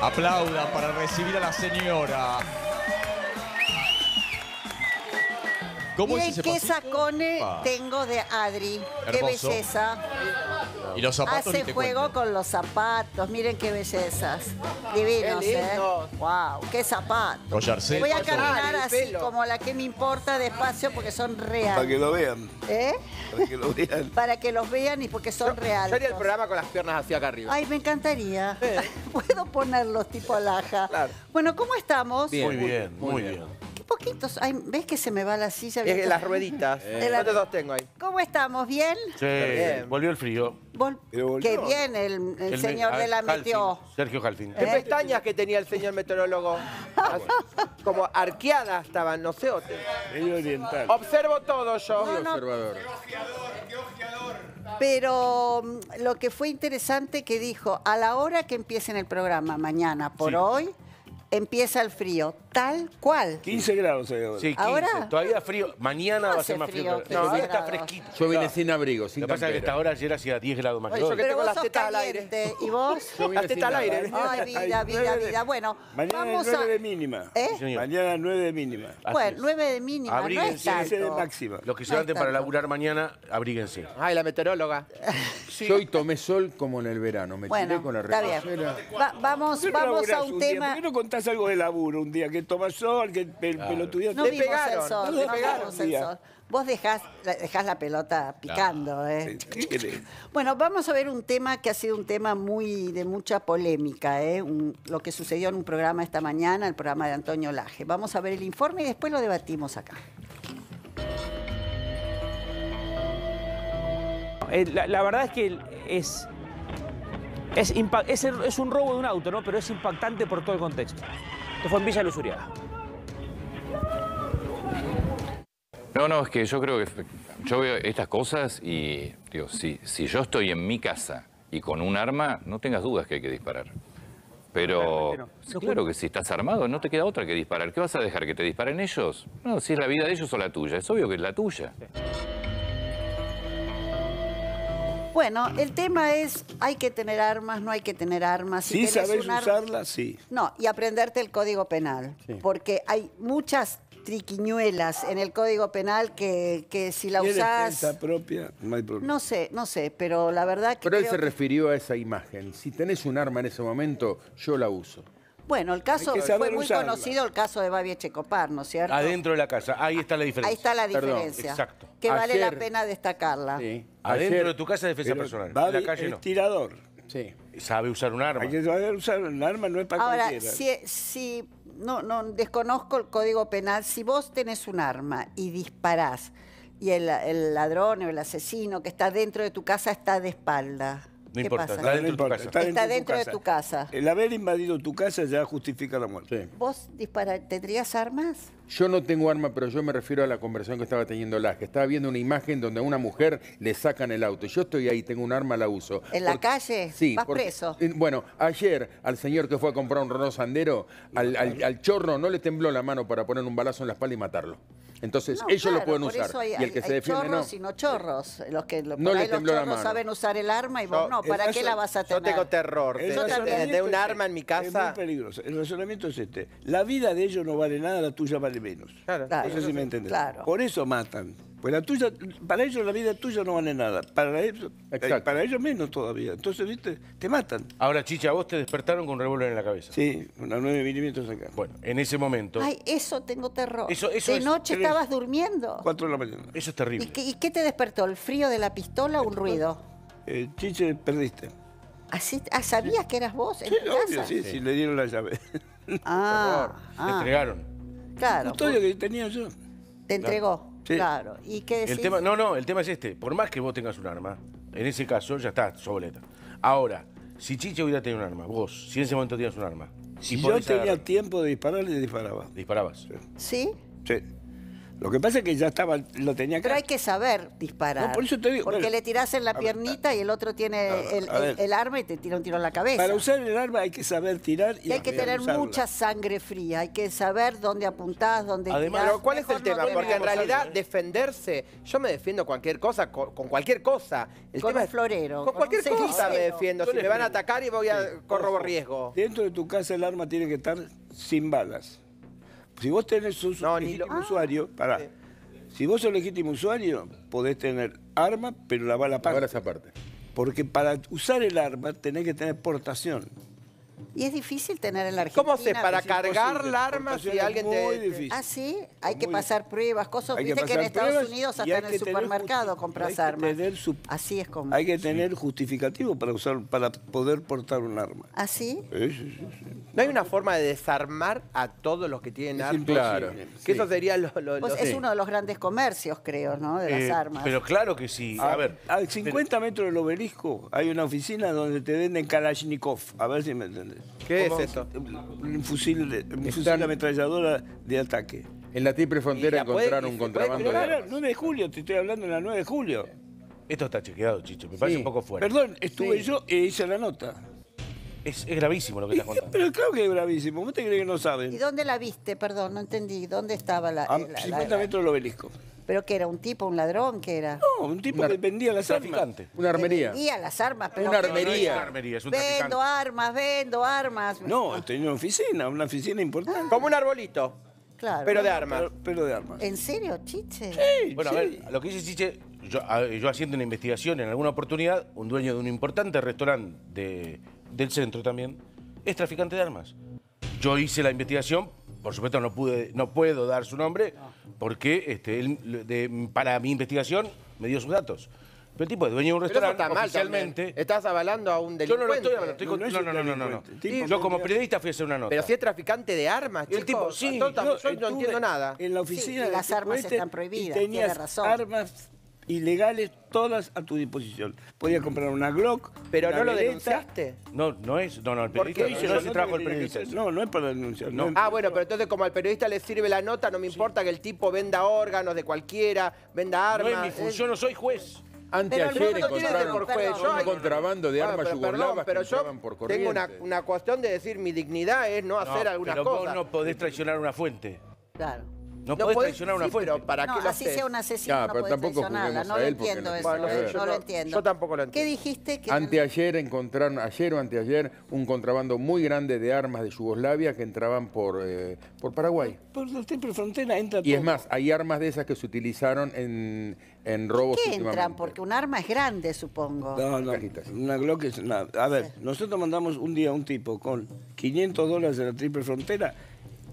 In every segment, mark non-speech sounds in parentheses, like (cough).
Aplauda para recibir a la señora. ¿Cómo qué sacone tengo de Adri. Qué belleza. Y Hace juego con los zapatos, miren qué bellezas. Divinos, qué ¿eh? Wow, qué zapatos. Voy a caminar así como la que me importa despacio porque son reales. Para que lo vean. ¿Eh? Para que lo vean. Para que los vean y porque son reales. sería el programa con las piernas hacia acá arriba. Ay, me encantaría. (laughs) Puedo ponerlos tipo alhaja. Claro. Bueno, ¿cómo estamos? muy bien, muy bien poquitos. ¿Ves que se me va la silla? las rueditas. dos eh. tengo ahí? ¿Cómo estamos? ¿Bien? Sí, volvió el frío. Qué bien el, señor de la metió. Sergio Jalfín. ¿Eh? ¿Qué pestañas que tenía el señor meteorólogo? (laughs) Como arqueadas estaban, no sé. Observo todo yo. Pero mm, lo que fue interesante que dijo, a la hora que empiecen el programa mañana por hoy empieza el frío, tal cual. 15 grados señor. ahora. Sí, 15. Todavía frío. Mañana va a ser más frío. no, está fresquito. Yo vine sin abrigo, Lo que pasa es que hasta ahora ayer hacía 10 grados más. Pero tengo vos las tetas al aire. ¿Y vos? Yo vine al aire. Ay, vida, vida, vida. Bueno, Mañana 9 de mínima. ¿Eh? Mañana 9 de mínima. Bueno, 9 de mínima, abríguense. no es tanto. de máxima. Los que se levanten para laburar mañana, abríguense. Ay, la meteoróloga. Yo hoy tomé sol como en el verano. Me bueno, tiré con la está bien. vamos, a un tema algo de laburo un día, que toma sol, que pel, te pegaron, te pegaron sol. Vos dejás, dejás la pelota picando. ¿eh? (laughs) bueno, vamos a ver un tema que ha sido un tema muy de mucha polémica, ¿eh? lo que sucedió en un programa esta mañana, el programa de Antonio Laje. Vamos a ver el informe y después lo debatimos acá. Eh, la verdad es que es es, un robo de un auto, ¿no? Pero es impactante por todo el contexto. Esto fue en Villa Luz No, no, es que yo creo que yo veo estas cosas y digo, si, si yo estoy en mi casa y con un arma, no tengas dudas que hay que disparar. Pero claro, que si estás armado no te queda otra que disparar. ¿Qué vas a dejar? ¿Que te disparen ellos? No, si es la vida de ellos o la tuya. Es obvio que es la tuya. Bueno, el tema es, hay que tener armas, no hay que tener armas. Si sí, sabes usarlas, sí. No, y aprenderte el Código Penal, porque hay muchas triquiñuelas en el Código Penal que, que si la usás... propia, no hay problema. No sé, no sé, pero la verdad que... Pero él se refirió a esa imagen. Si tenés un arma en ese momento, yo la uso. Bueno, el caso fue muy conocido el caso de Babi Checopar, ¿no es cierto? Adentro de la casa, ahí está la diferencia. Ahí está la diferencia. exacto. Que vale la pena destacarla. Adentro de tu casa defensa personal. la calle tirador. Sí. Sabe usar un arma. Hay usar un arma, no es para Ahora, si, si no, no, desconozco el código penal, si vos tenés un arma y disparás y el, ladrón o el asesino que está dentro de tu casa está de espalda. No ¿Qué Está, dentro, de tu casa. está dentro, de, tu casa. El haber invadido tu casa ya justifica la muerte. ¿Vos dispara, tendrías armas? Yo no tengo arma, pero yo me refiero a la conversación que estaba teniendo Las, que estaba viendo una imagen donde a una mujer le sacan el auto. Yo estoy ahí, tengo un arma, la uso. ¿En la calle? Sí. ¿Vas preso? Bueno, ayer al señor que fue a comprar un Renault Sandero, al, al chorro, no le tembló la mano para poner un balazo en la espalda y matarlo. Entonces, ellos lo pueden usar. y el que se defiende chorros no. y no chorros. Los que no los saben usar el arma y vos no. ¿Para qué la vas a tener? Yo tengo terror. De un arma en mi este. casa. Es muy peligroso. El razonamiento es este. La vida de ellos no vale nada, la tuya vale menos. Claro. claro. No sé si me entendés. Por eso matan. Pues para ellos la vida tuya no vale nada, para ellos, eh, para ellos menos todavía. Entonces, viste, te matan. Ahora, Chicha, vos te despertaron con un revólver en la cabeza. Sí, una 9 milímetros acá. Bueno, en ese momento... Ay, eso tengo terror. Eso, de noche estabas durmiendo. Cuatro de la mañana. Eso es terrible. ¿Y qué, te despertó? ¿El frío de la pistola o un ruido? Eh, chiche, perdiste. ¿Así, ah, ¿Sabías que eras vos en sí, obvio, Sí, sí, le dieron la llave. Ah, ah. entregaron. Claro. El que tenía yo. Te entregó. Claro. ¿Y qué El tema, no, no, el tema es este. Por más que vos tengas un arma, en ese caso ya está, soboleta. Ahora, si Chiche hubiera tenido un arma, vos, si en ese momento tenías un arma. Si yo tenía tiempo de dispararle, disparaba. Disparabas. ¿Sí? Sí. Lo que pasa es que ya estaba, lo tenía Pero hay que saber disparar. Porque le tiras en la piernita y el otro tiene el, arma y te tira un tiro en la cabeza. Para usar el arma hay que saber tirar y, hay que tener mucha sangre fría. Hay que saber dónde apuntás, dónde Además, Pero ¿cuál es el tema? porque en realidad defenderse, yo me defiendo cualquier cosa, con, cualquier cosa. El con tema es florero. Con, cualquier cosa me defiendo. Si me van a atacar y voy a corrobo riesgo. Dentro de tu casa el arma tiene que estar sin balas. Si vos tenés un legítimo usuario, ah, Si vos sos legítimo usuario, podés tener arma, pero la bala aparte. La parte. Porque para usar el arma tenés que tener portación. Y es difícil tener en la Argentina. ¿Cómo se? Para cargar la arma si alguien te... Ah, sí, hay que pasar pruebas, cosas. Viste que, en Estados Unidos hasta en el supermercado compras armas. Así es como. Hay que tener justificativo para usar, para poder portar un arma. ¿Ah, sí? sí, sí, ¿No hay una forma de desarmar a todos los que tienen armas? Claro. Que eso sería lo... Pues es uno de los grandes comercios, creo, ¿no? De las eh, armas. Pero claro que sí. A, ver. A 50 metros del obelisco hay una oficina donde te venden Kalashnikov. A ver si me entendés. ¿Qué es esto? Un fusil, un fusil ametralladora de ataque. En la tipre frontera encontraron un contrabando de armas. 9 de julio, te estoy hablando en la 9 de julio. Esto está chequeado, Chicho, me parece un poco fuerte. Perdón, estuve yo e hice la nota. Es, gravísimo lo que estás contando. (laughs) Pero claro que es gravísimo. ¿Cómo te crees que no saben? ¿Y dónde la viste? Perdón, no entendí. ¿Dónde estaba la... A ah, la- 50 metros del obelisco. ¿Pero que era? ¿Un tipo, un ladrón? que era? No, un tipo que vendía las armas. Una armería. Vendía las armas, pero... Una armería. armería, un traficante. Vendo armas, vendo armas. No, tenía una oficina, una oficina importante. Como un arbolito, Claro. pero de armas. Pero, de armas. ¿En serio, Chiche? Sí, Bueno, a ver, lo que dice Chiche, yo, yo haciendo una investigación en alguna oportunidad, un dueño de un importante restaurante de del centro también, es traficante de armas. Yo hice la investigación, por supuesto no, pude, no puedo dar su nombre, porque este, para mi investigación me dio sus datos. Pero el tipo es dueño de un restaurante, está oficialmente... Mal Estás avalando a un delincuente. Yo no lo estoy avalando. Estoy no, no, no, no, no, Yo como periodista fui a hacer una nota. Pero si es traficante de armas, El tipo, sí. Yo, no entiendo nada. En la oficina... las armas este están prohibidas, tiene razón. armas ilegales todas a tu disposición. Podías comprar una Glock. ¿Pero no lo denunciaste? No, no es. No, no, el periodista no, no, se trajo el periodista. No, no es para denunciar. Ah, bueno, pero entonces como al periodista le sirve la nota, no me importa que el tipo venda órganos de cualquiera, venda armas. No es mi función, no soy juez. Anteayer encontraron por juez. un contrabando de armas pero, pero yo Tengo una, una, cuestión de decir, mi dignidad es no hacer algunas pero Vos no podés traicionar una fuente. Claro. No, puede traicionar una sí, ¿para que qué lo así sea un asesino, no, no podés tampoco No lo entiendo eso, no, lo entiendo. Yo tampoco lo entiendo. ¿Qué dijiste? Que anteayer encontraron, ayer o anteayer, un contrabando muy grande de armas de Yugoslavia que entraban por, eh, por Paraguay. Por la triple frontera entra Y es más, hay armas de esas que se utilizaron en, en robos ¿Qué entran? Porque un arma es grande, supongo. No, no, una Glock es... a ver, nosotros mandamos un día a un tipo con 500 dólares de la triple frontera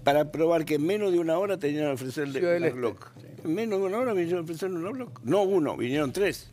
para probar que en menos de una hora tenían que ofrecerle un una este. En menos de una hora vinieron a ofrecerle un Glock. No uno, vinieron tres.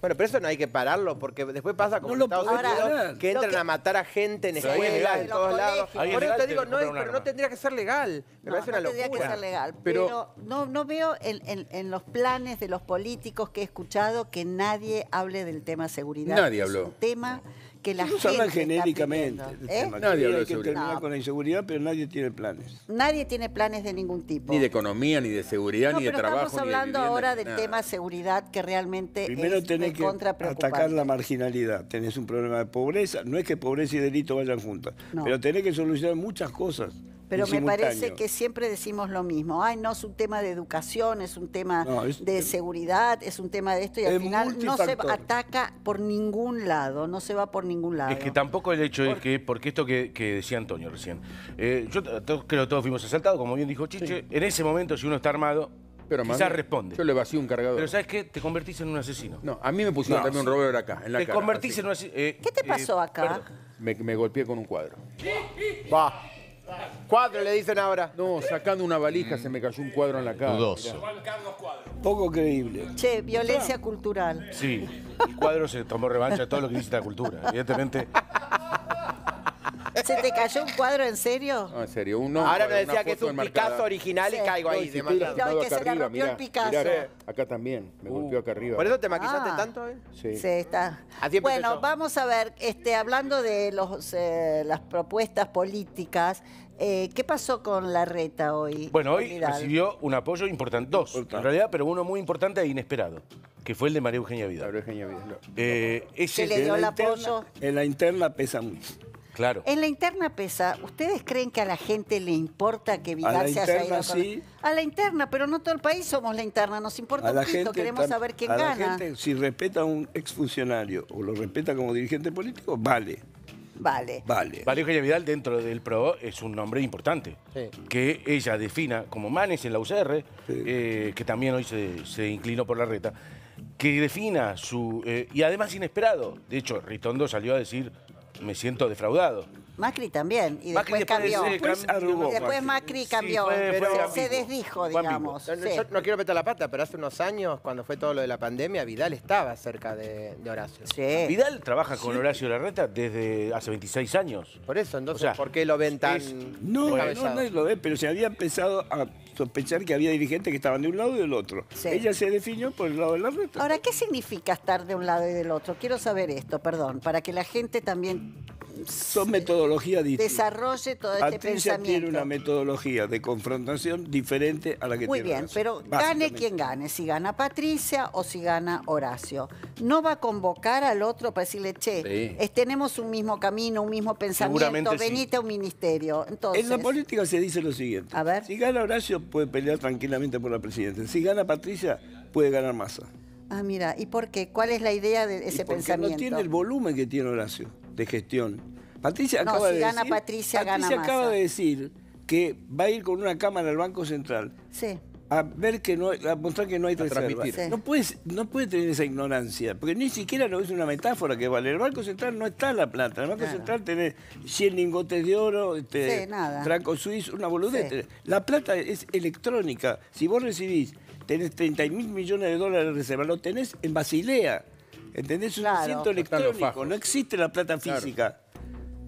Bueno, pero eso no hay que pararlo, porque después pasa como Estados Unidos, que entran a matar a gente en escuelas, en todos lados. Por eso te digo, no, pero no tendría que ser legal. Me no, parece una no tendría que ser legal, pero, no, no veo en, en, los planes de los políticos que he escuchado que nadie hable del tema seguridad. Nadie habló. Es tema que la gente genéricamente. ¿eh? Nadie habla que con la inseguridad, pero nadie tiene planes. Nadie tiene planes de ningún tipo. Ni de economía, ni de seguridad, ni de trabajo. estamos hablando ahora del tema seguridad que realmente Primero tenés que atacar la marginalidad. Tenés un problema de pobreza. No es que pobreza y delito vayan juntas, pero tenés que solucionar muchas cosas. Pero me parece que siempre decimos lo mismo. Ay, no, es un tema de educación, es un tema de seguridad, es un tema de esto, y al final no se ataca por ningún lado, no se va por ningún lado. Es que tampoco el hecho es que, porque esto que, decía Antonio recién, eh, yo creo que todos fuimos asaltados, como bien dijo Chiche, en ese momento si uno está armado, pero responde. Yo le vacío un cargador. Pero ¿sabes qué? Te convertís en un asesino. No, a mí me pusieron también un revólver acá, en la Te convertís en un asesino. Eh, ¿Qué te eh, pasó acá? Me, me, golpeé con un cuadro. Va. Cuadro le dicen ahora. No, sacando una valija se me cayó un cuadro en la cara. Dudoso. Poco creíble. Che, violencia cultural. Sí, el cuadro se tomó revancha de todo lo que dice la cultura. Evidentemente, ¿Se te cayó un cuadro en serio? No, en serio, uno. Ahora me decía que es un picazo Picasso original y caigo ahí. de maldad. No, que se le rompió el Picasso. acá también, me uh. golpeó acá arriba. ¿Por eso te maquillaste ah. tanto? eh? Sí. Sí, está. Ah, bueno, vamos a ver, este, hablando de los, eh, las propuestas políticas, eh, ¿qué pasó con la reta hoy? Bueno, hoy recibió un apoyo importante, dos en realidad, pero uno muy importante e inesperado, que fue el de María Eugenia Vidal. María Eugenia Vidal. Eh, ese- le dio el apoyo? En la interna pesa mucho. En la interna pesa, ¿ustedes creen que a la gente le importa que Vidal a la se haya interna, A la interna, pero no todo el país somos la interna, nos importa un poquito, queremos saber quién gana. si respeta a un exfuncionario o lo respeta como dirigente político, vale. Vale. Vale. Valeria Vidal dentro del PRO es un nombre importante. Que ella defina como Manes en la UCR, eh, que también hoy se, inclinó por la reta, que defina su... Eh, y además inesperado. De hecho, Ritondo salió a decir me siento defraudado. Macri también, y después, cambió. Después, Macri cambió, pero se desdijo, digamos. No, quiero meter la pata, pero hace unos años, cuando fue todo lo de la pandemia, Vidal estaba cerca de, Horacio. Vidal trabaja con Horacio Larreta desde hace 26 años. Por eso, entonces, ¿por qué lo ven tan.? No, no, lo ven, pero se había empezado a sospechar que había dirigentes que estaban de un lado y del otro. Ella se definió por el lado de Larreta. Ahora, ¿qué significa estar de un lado y del otro? Quiero saber esto, perdón, para que la gente también son metodologías distintas. Desarrolle todo este pensamiento. tiene una metodología de confrontación diferente a la que Muy bien, pero gane quien gane, si gana Patricia o si gana Horacio. No va a convocar al otro para decirle, che, tenemos un mismo camino, un mismo pensamiento, venite a un ministerio. Entonces, en la política se dice lo siguiente. A ver. Si gana Horacio puede pelear tranquilamente por la presidencia, Si gana Patricia puede ganar masa. Ah, mira, ¿y por qué? ¿Cuál es la idea de ese pensamiento? porque pensamiento? No tiene el volumen que tiene Horacio de gestión. Patricia acaba de decir, que va a ir con una cámara al Banco Central. A ver que no, mostrar que no hay transmitir. No puedes, no puede tener esa ignorancia, porque ni siquiera lo es una metáfora que vale. El Banco Central no está la plata. El Banco Central tenés 100 lingotes de oro, este, franco suizo, una boludez. La plata es electrónica. Si vos recibís, tenés 30 mil millones de dólares de reserva, lo tenés en Basilea. ¿Entendés? Es un asiento electrónico, no existe la plata física.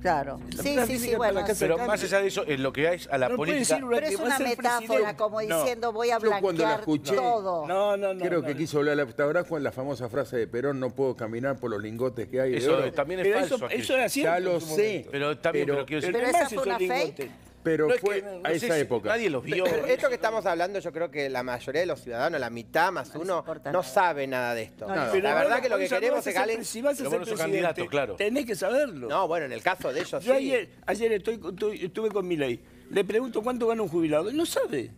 Claro. sí, sí, sí, bueno. Pero más allá de eso, en lo que hay a la política... pero es una metáfora, como diciendo, voy a blanquear todo. No, no, no. Creo que quiso hablar la ahora con la famosa frase de Perón, no puedo caminar por los lingotes que hay. Eso de oro. también es falso. Eso, cierto. Ya lo sé. Pero también, pero, pero esa fue una fake. Pero fue a esa época. Nadie los vio. esto que estamos hablando, yo creo que la mayoría de los ciudadanos, la mitad más uno, no, sabe nada de esto. la verdad que lo que queremos es que Si vas a ser candidato claro. tenés que saberlo. No, bueno, en el caso de ellos sí. Ayer, ayer estoy, estuve con mi ley. Le pregunto cuánto gana un jubilado. y No sabe.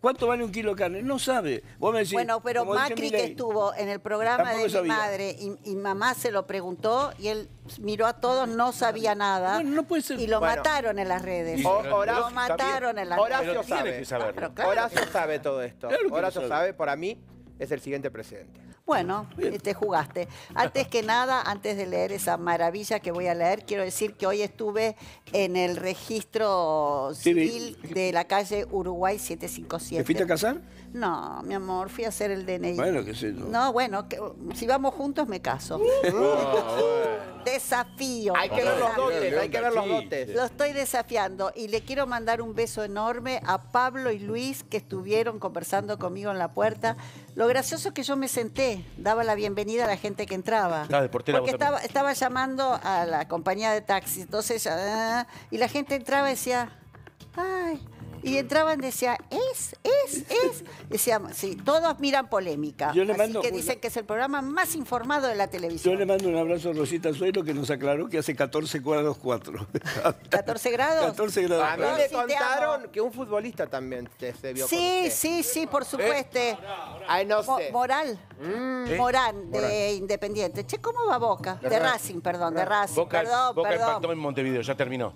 ¿Cuánto vale un kilo de carne? No sabe. bueno, pero Macri que estuvo en el programa de mi madre y, mamá se lo preguntó y él miró a todos, no sabía nada. Y lo mataron en las redes. lo mataron en las redes. Horacio sabe. Horacio sabe todo esto. Horacio sabe. sabe, para mí, es el siguiente presidente. Bueno, eh, te jugaste. Antes que nada, antes de leer esa maravilla que voy a leer, quiero decir que hoy estuve en el registro civil de la calle Uruguay 757. ¿Te fuiste a casar? No, mi amor, fui a hacer el DNI. Bueno, qué sé yo. No, bueno, si vamos juntos me caso. (laughs) Ah, Desafío. Hay que ver los dotes, hay que ver los dotes. Lo estoy desafiando y le quiero mandar un beso enorme a Pablo y Luis que estuvieron conversando conmigo en la puerta. Lo gracioso es que yo me senté, daba la bienvenida a la gente que entraba. Ah, porque estaba, llamando a la compañía de taxis, entonces, ah, y la gente entraba y decía, ay, y entraban y decían, es, es, es. Decíamos, sí, todos miran polémica. así que dicen que es el programa más informado de la televisión. Yo le mando un abrazo a Rosita Suelo que nos aclaró que hace 14 (laughs) grados 4. ¿14 grados? 14 grados. A mí me contaron que un futbolista también se vio Sí, sí, sí, por ¿Eh? supuesto. Moral. Mm. ¿Eh? Moral. de Independiente. Che, ¿cómo va Boca? De, Racing, perdón, de Racing. Boca, perdón, Boca en Montevideo, ya terminó.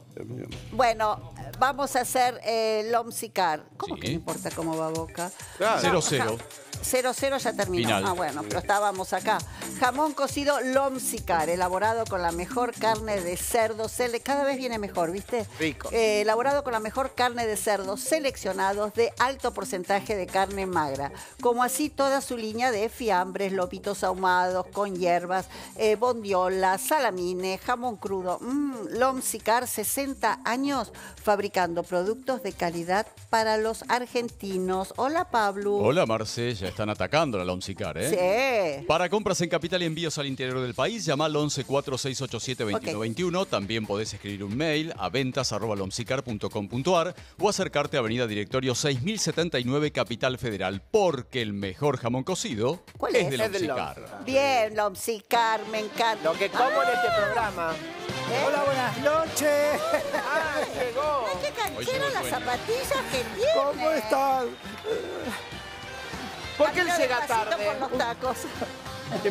Bueno, vamos a hacer... Eh, Lomsicar. ¿Cómo que no importa cómo va Boca? 0-0. 0-0 ya terminó. Ah, bueno, pero estábamos acá. Jamón cocido Lomsicar, elaborado con la mejor carne de cerdo. Cada vez viene mejor, ¿viste? Rico. Eh, elaborado con la mejor carne de cerdo, seleccionados de alto porcentaje de carne magra. Como así toda su línea de fiambres, lopitos ahumados, con hierbas, eh, bondiola, salamine, jamón crudo. Lom mm, Lomsicar, 60 años fabricando productos de calidad para los argentinos. Hola, Pablo. Hola, Marcella están atacando la Lonsicar, ¿eh? Sí. Para compras en Capital y envíos al interior del país, llama al 11 4687 2121. También podés escribir un mail a ventas.com.ar o acercarte a Avenida Directorio 6079 Capital Federal, porque el mejor jamón cocido es, de Lomsicar. Bien, Lomsicar, me encanta. Lo que como en este programa. ¿Eh? Hola, buenas noches. ¡Ay, llegó. ¿Qué las zapatillas que tiene? ¿Cómo están? ¿Por qué él llega tarde? los tacos.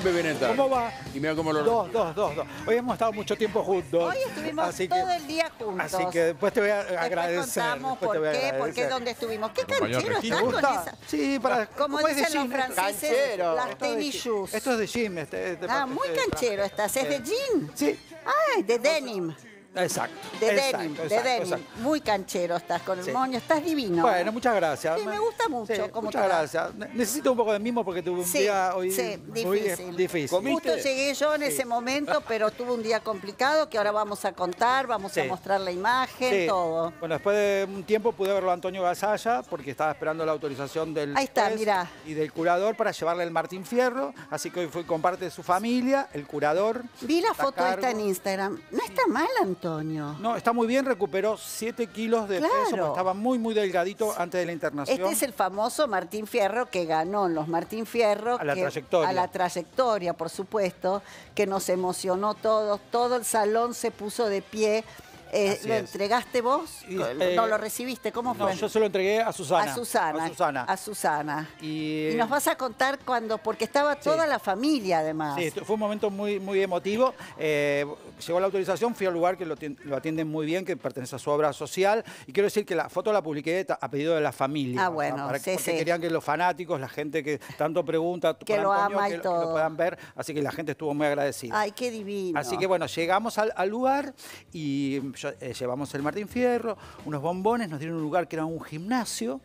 viene ¿Cómo va? Y mira cómo lo Dos, dos, dos, dos. Hoy hemos estado mucho tiempo juntos. Hoy estuvimos todo el día juntos. Así que después te voy a agradecer. Después por qué, por qué, dónde estuvimos. ¿Qué canchero está con esa? Sí, para... Como dicen los franceses, canchero. las tenis Esto es de gym. este ah, muy canchero estás. ¿Es de jean? Sí. Ay, de denim. Exacto. De de denim. Muy canchero estás con el moño, estás divino. ¿eh? Bueno, muchas gracias. Sí, me gusta mucho. muchas gracias. Necesito un poco de mimo porque tuve un día hoy sí, difícil. Justo llegué yo en ese momento, pero tuve un día complicado que ahora vamos a contar, vamos a mostrar la imagen, todo. Bueno, después de un tiempo pude verlo a Antonio Gasalla porque estaba esperando la autorización del Ahí y del curador para llevarle el Martín Fierro, así que hoy fui con parte de su familia, el curador. Vi la foto esta en Instagram. No está mal, Antonio. No, está muy bien, recuperó 7 kilos de peso, estaba muy, muy delgadito antes de la internación. Este es el famoso Martín Fierro que ganó en los Martín Fierro. A la trayectoria. A la trayectoria, por supuesto, que nos emocionó todos, todo el salón se puso de pie eh, ¿Lo entregaste vos? Eh, ¿No lo recibiste? ¿Cómo fue? yo se lo entregué a Susana. A Susana. A Susana. Y, nos vas a contar cuando, porque estaba toda la familia además. Sí, fue un momento muy, muy emotivo. Eh, llegó la autorización, fui al lugar que lo, atienden muy bien, que pertenece a su obra social. Y quiero decir que la foto la publiqué a pedido de la familia. Ah, bueno, porque querían que los fanáticos, la gente que tanto pregunta, que lo ama y todo. Que lo puedan ver. Así que la gente estuvo muy agradecida. Ay, qué divino. Así que bueno, llegamos al, al lugar y eh, llevamos el Martín Fierro, unos bombones, nos dieron un lugar que era un gimnasio.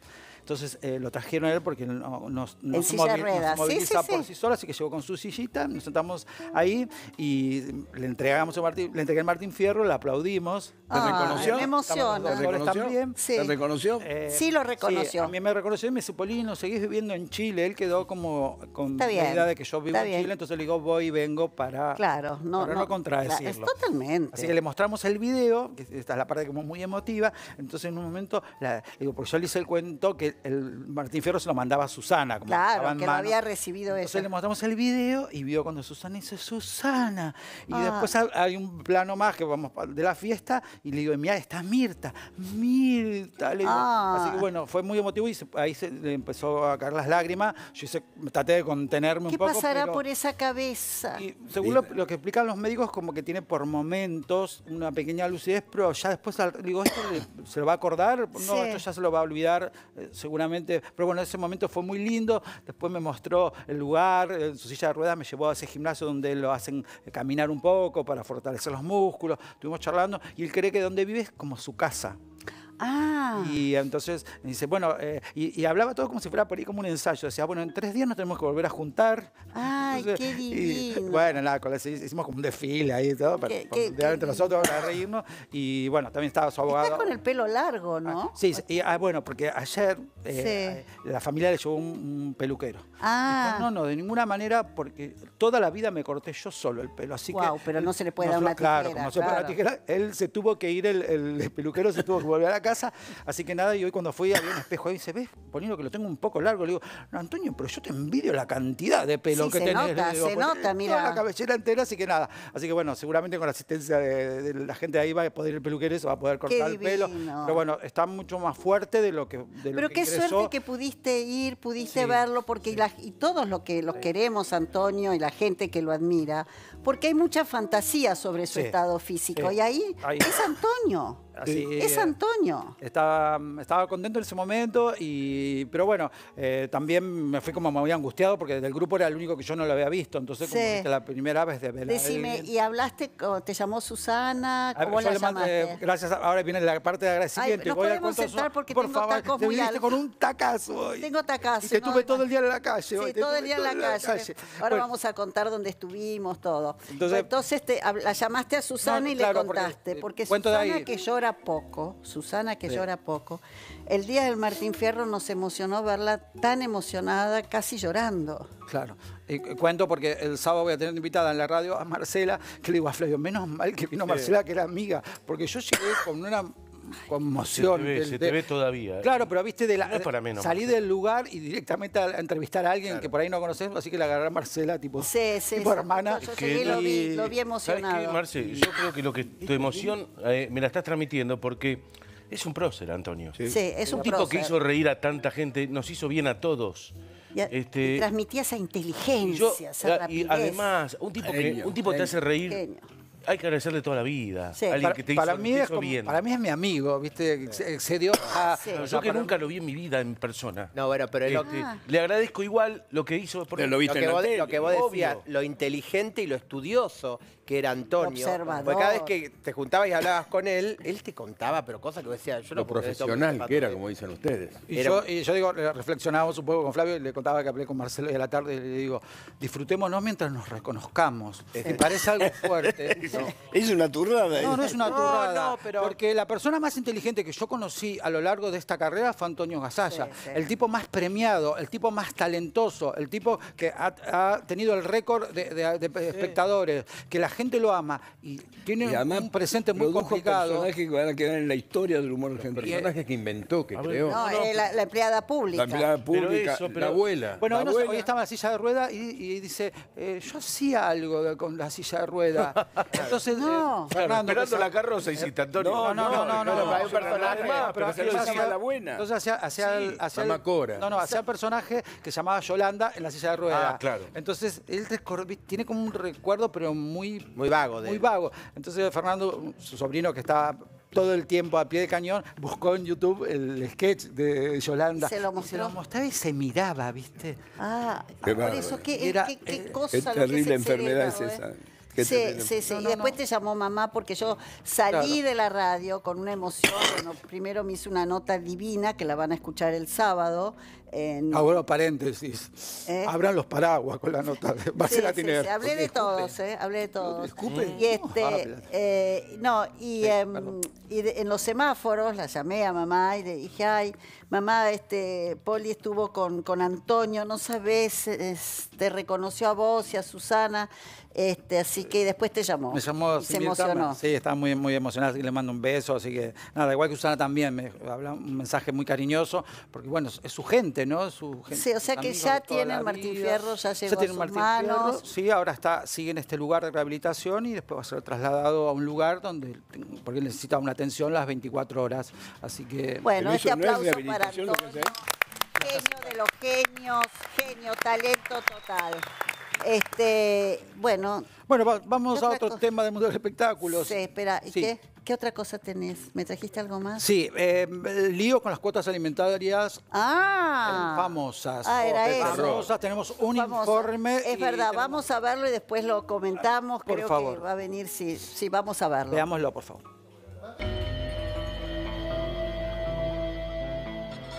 Entonces eh, lo trajeron a él porque nos, no se moviliza sí, sí, por sí. sí así que llegó con su sillita, nos sentamos ahí y le entregamos a Martín, le entregué a Martín Fierro, le aplaudimos. ¿Te ah, reconoció? Me emociona. ¿Te reconoció? Sí. reconoció? sí, lo eh, reconoció. a mí me reconoció y me dice, Polino, seguís viviendo en Chile. Él quedó como con la idea de que yo vivo en Chile, entonces le digo, voy y vengo para, claro, no, no, no contradecirlo. totalmente. Así que le mostramos el video, que esta es la parte como muy emotiva. Entonces en un momento, la, digo, porque yo le hice el cuento que el Martín Fierro se lo mandaba a Susana. claro, que no había recibido eso. Entonces le mostramos el video y vio cuando Susana dice, Susana. Y ah. después hay un plano más que vamos de la fiesta y le digo, mira, está Mirta, Mirta. Le digo. Ah. Así que bueno, fue muy emotivo y ahí se empezó a caer las lágrimas. Yo traté de contenerme un poco. ¿Qué pasará por esa cabeza? según lo, que explican los médicos, como que tiene por momentos una pequeña lucidez, pero ya después digo, esto se lo va a acordar, no, esto ya se lo va a olvidar. Eh, seguramente, pero bueno, ese momento fue muy lindo, después me mostró el lugar, en su silla de ruedas me llevó a ese gimnasio donde lo hacen caminar un poco para fortalecer los músculos, estuvimos charlando y él cree que donde vive es como su casa. Ah. Y entonces dice, bueno, eh", y, hablaba todo como si fuera por ahí como un ensayo. Decía, bueno, en tres días nos tenemos que volver a juntar. Ay, qué divino. bueno, hicimos como un desfile ahí y todo, para, entre nosotros para reírnos. Y bueno, también estaba su abogado. Está con el pelo largo, ¿no? Ah, sí, y, ah, bueno, porque ayer eh, eh, la familia le llevó un, peluquero. Ah. no, no, de ninguna manera, porque toda la vida me corté yo solo el pelo. Así wow, pero no se le puede dar una tijera. Claro, él se tuvo que ir, el, peluquero se tuvo que volver a la Así que nada, y hoy cuando fui había un espejo ahí, dice, ¿ves? poniendo que lo tengo un poco largo. Le digo, no, Antonio, pero yo te envidio la cantidad de pelo sí, que se Nota, se nota, mira. la cabellera entera, así que nada. Así que bueno, seguramente con la asistencia de, la gente de ahí va a poder el peluquero, se va a poder cortar el pelo. Pero bueno, está mucho más fuerte de lo que. De pero qué suerte que pudiste ir, pudiste verlo, porque y todos los que los queremos, Antonio, y la gente que lo admira, porque hay mucha fantasía sobre su estado físico. y ahí, es Antonio. es Antonio. Estaba, estaba contento en ese momento, y, pero bueno, eh, también me fui como muy angustiado porque del grupo era el único que yo no lo había visto. Entonces, como la primera vez de verla. Decime, ¿y hablaste, te llamó Susana? ¿Cómo la llamaste? gracias, ahora viene la parte de agradecimiento. No nos voy podemos a sentar porque Por tengo favor, tacos muy con un tacazo hoy. Tengo tacazo. Y te todo el día en la calle. Sí, todo el día en la, calle. Ahora vamos a contar dónde estuvimos, todo. Pues, entonces, te, la llamaste a Susana y le contaste, porque, Susana que llora poco, Susana que llora poco, el día del Martín Fierro nos emocionó verla tan emocionada, casi llorando. Claro. cuento porque el sábado voy a tener invitada en la radio a Marcela, que le digo a Flavio, menos mal que vino Marcela, que era amiga, porque yo llegué con una conmoción. Se te ve, todavía. ¿eh? Claro, pero viste, de la, salí del lugar y directamente a entrevistar a alguien que por ahí no conoces, así que la agarré Marcela, tipo, hermana. Yo, lo, vi, emocionado. Yo creo que, tu emoción eh, me la estás transmitiendo porque... Es un prócer, Antonio. Sí, es un, un tipo que hizo reír a tanta gente, nos hizo bien a todos. Este, transmitía esa inteligencia, y esa rapidez. además, un tipo, que, te hace reír hay que agradecerle toda la vida. Alguien que te hizo, mí bien. Para mí es mi amigo, ¿viste? excedió ah, Se dio a... yo que nunca lo vi en mi vida en persona. No, bueno, pero... Este, ah. Le agradezco igual lo que hizo. Porque lo, lo que vos decías, lo inteligente y lo estudioso que era Antonio. Porque cada vez que te juntabas y hablabas con él, él te contaba, pero cosas que decía, yo no Lo profesional que era, eh". como dicen ustedes. Y, yo, digo, reflexionaba un poco con Flavio y le contaba que hablé con Marcelo de a la tarde y le digo, disfrutémonos mientras nos reconozcamos. parece algo (laughs) fuerte? Es una turrada. No, no es una turrada. No, pero... Porque la persona más inteligente que yo conocí a lo largo de esta carrera fue Antonio Gasalla. El tipo más premiado, el tipo más talentoso, el tipo que ha, tenido el récord de, espectadores, que la gente lo ama y tiene un presente muy complicado. personajes que van a quedar en la historia del humor argentino. Personajes que inventó, que creó. No, no, eh, la, la, empleada pública. La empleada pública, la abuela. Bueno, la hoy estaba en la silla de rueda y, y dice, eh, yo hacía algo con la silla de rueda. (laughs) Entonces, no. esperando la carroza hiciste, Antonio. No, no, no. no, no, no hay un personaje, pero, hacía, hacía la buena. Entonces hacía... hacía, sí, hacía no, no, hacía un personaje que se llamaba Yolanda en la silla de rueda. Ah, claro. Entonces, él tiene como un recuerdo, pero muy muy vago. De muy vago. Entonces Fernando, su sobrino que estaba todo el tiempo a pie de cañón, buscó en YouTube el sketch de Yolanda. Se lo se mostraba y se miraba, ¿viste? Ah, por eso, ¿qué, eh, cosa? Qué terrible enfermedad es esa. ¿eh? Sí, sí, sí. y después te llamó mamá porque yo salí de la radio con una emoción. primero me hizo una nota divina que la van a escuchar el sábado en... Ah, paréntesis. ¿Eh? Abran los paraguas con la nota. De Hablé de todos, ¿eh? Hablé de todos. Y este, ah, eh, no, y, em, en los semáforos la llamé a mamá y le dije, ay, mamá, este, Poli estuvo con, con Antonio, no sabes, te reconoció a vos y a Susana. Este, así que después te llamó. Me llamó. se emocionó. Sí, estaba muy, muy emocionada, y le mando un beso. Así que, nada, igual que Susana también, me habla un mensaje muy cariñoso, porque bueno, es su gente su sí, o sea que ya tiene Martín Fierro, ya llegó manos. sí, ahora está, sigue en este lugar de rehabilitación y después va a ser trasladado a un lugar donde, porque necesita una atención las 24 horas. Así que... Bueno, este aplauso para Antonio. Genio de los genios, genio, talento total. Este, bueno. Bueno, vamos a otro tema del mundo de los espectáculos. Sí, espera, qué? otra cosa tenés? ¿Me trajiste algo más? Sí, em, el lío con las cuotas alimentarias ah, famosas. Ah, era eso. tenemos un informe. Es verdad, vamos a verlo y después lo comentamos. Por Creo favor. que va a venir, sí, sí, vamos a verlo. Veámoslo, por favor.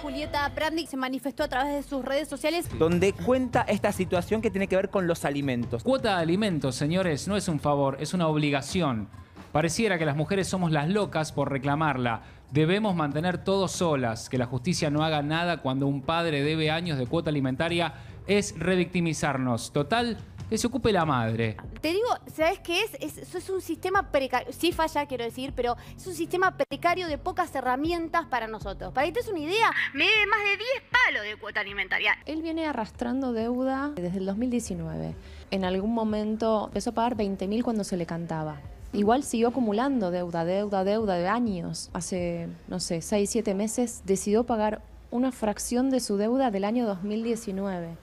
Julieta Prandik se manifestó a través de sus redes sociales. Donde cuenta esta situación que tiene que ver con los alimentos. Cuota de alimentos, señores, no es un favor, es una obligación. Pareciera que las mujeres somos las locas por reclamarla. Debemos mantener todos solas, que la justicia no haga nada cuando un padre debe años de cuota alimentaria es revictimizarnos. Total, que se ocupe la madre. Te digo, ¿sabes qué es? eso es un sistema precario, sí falla, quiero decir, pero es un sistema precario de pocas herramientas para nosotros. Para que te des una idea, me debe más de 10 palos de cuota alimentaria. Él viene arrastrando deuda desde el 2019. En algún momento empezó a pagar 20.000 cuando se le cantaba. Igual siguió acumulando deuda, deuda, deuda de años. Hace, no sé, 6, 7 meses decidió pagar una fracción de su deuda del año 2019.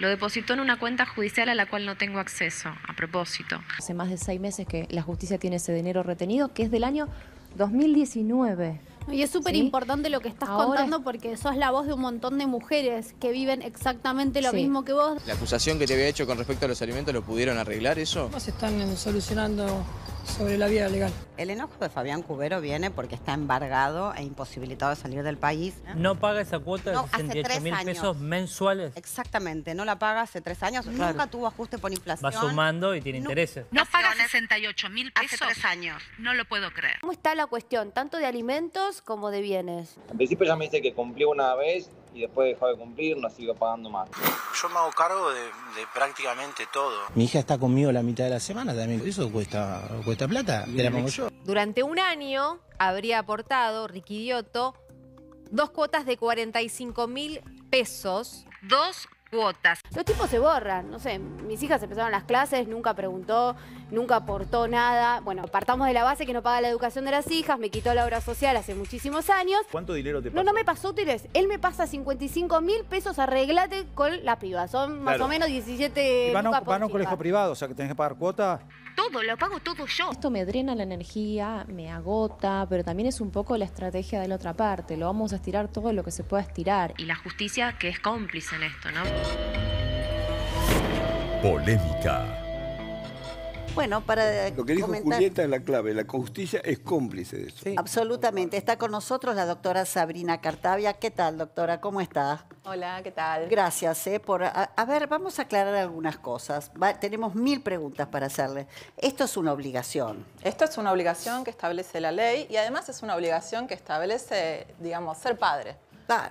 Lo depositó en una cuenta judicial a la cual no tengo acceso, a propósito. Hace más de seis meses que la justicia tiene ese dinero retenido, que es del año 2019. Y es súper importante lo que estás contando porque sos la voz de un montón de mujeres que viven exactamente lo mismo que vos. La acusación que te había hecho con respecto a los alimentos, ¿lo pudieron arreglar eso? Se están solucionando sobre la vía legal. El enojo de Fabián Cubero viene porque está embargado e imposibilitado de salir del país. No, paga esa cuota de 68 mil pesos mensuales. Exactamente, no la paga hace tres años, nunca tuvo ajuste por inflación. Va sumando y tiene intereses. No paga 68 mil pesos. Hace tres años. No lo puedo creer. ¿Cómo está la cuestión, tanto de alimentos como de bienes? En principio ya me dice que cumplió una vez y después dejó de cumplir, no sigo pagando más. Yo me hago cargo de, prácticamente todo. Mi hija está conmigo la mitad de la semana también, eso cuesta, cuesta plata, te la yo. Durante un año habría aportado riquidioto, dos cuotas de 45 mil pesos. Dos cuotas. Los tipos se borran, no sé, mis hijas empezaron las clases, nunca preguntó nunca aportó nada. Bueno, partamos de la base que no paga la educación de las hijas, me quitó la obra social hace muchísimos años. ¿Cuánto dinero te pasa? No, no me pasó útiles. Él me pasa 55 mil pesos, arreglate con la piba. Son más o menos 17 van, a, a un colegio privado, o sea que tenés que pagar cuota. Todo, lo pago todo yo. Esto me drena la energía, me agota, pero también es un poco la estrategia de la otra parte. Lo vamos a estirar todo lo que se pueda estirar. Y la justicia que es cómplice en esto, ¿no? Polémica bueno, para Lo que dijo Julieta es la clave, la justicia es cómplice de eso. Absolutamente. Está con nosotros la doctora Sabrina Cartavia. ¿Qué tal, doctora? ¿Cómo está? Hola, ¿qué tal? Gracias eh, por... A, ver, vamos a aclarar algunas cosas. tenemos mil preguntas para hacerle. Esto es una obligación. Esto es una obligación que establece la ley y además es una obligación que establece, digamos, ser padre.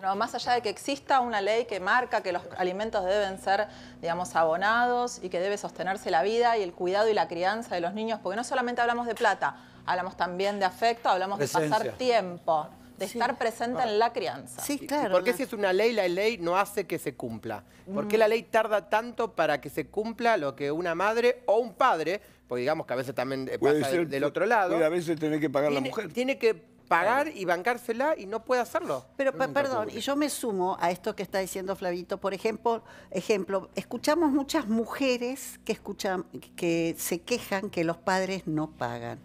No, más allá de que exista una ley que marca que los alimentos deben ser, digamos, abonados y que debe sostenerse la vida y el cuidado y la crianza de los niños, porque no solamente hablamos de plata, hablamos también de afecto, hablamos de pasar tiempo de estar presente en la crianza. Sí, claro. porque si es una ley, la ley no hace que se cumpla? ¿Por qué mm. la ley tarda tanto para que se cumpla lo que una madre o un padre, pues digamos que a veces también eh, pasa del otro lado... a veces tiene que pagar la mujer. Tiene que pagar y bancársela y no puede hacerlo. Pero perdón, y yo me sumo a esto que está diciendo Flavito. Por ejemplo, ejemplo escuchamos muchas mujeres que, escuchan, que se quejan que los padres no pagan.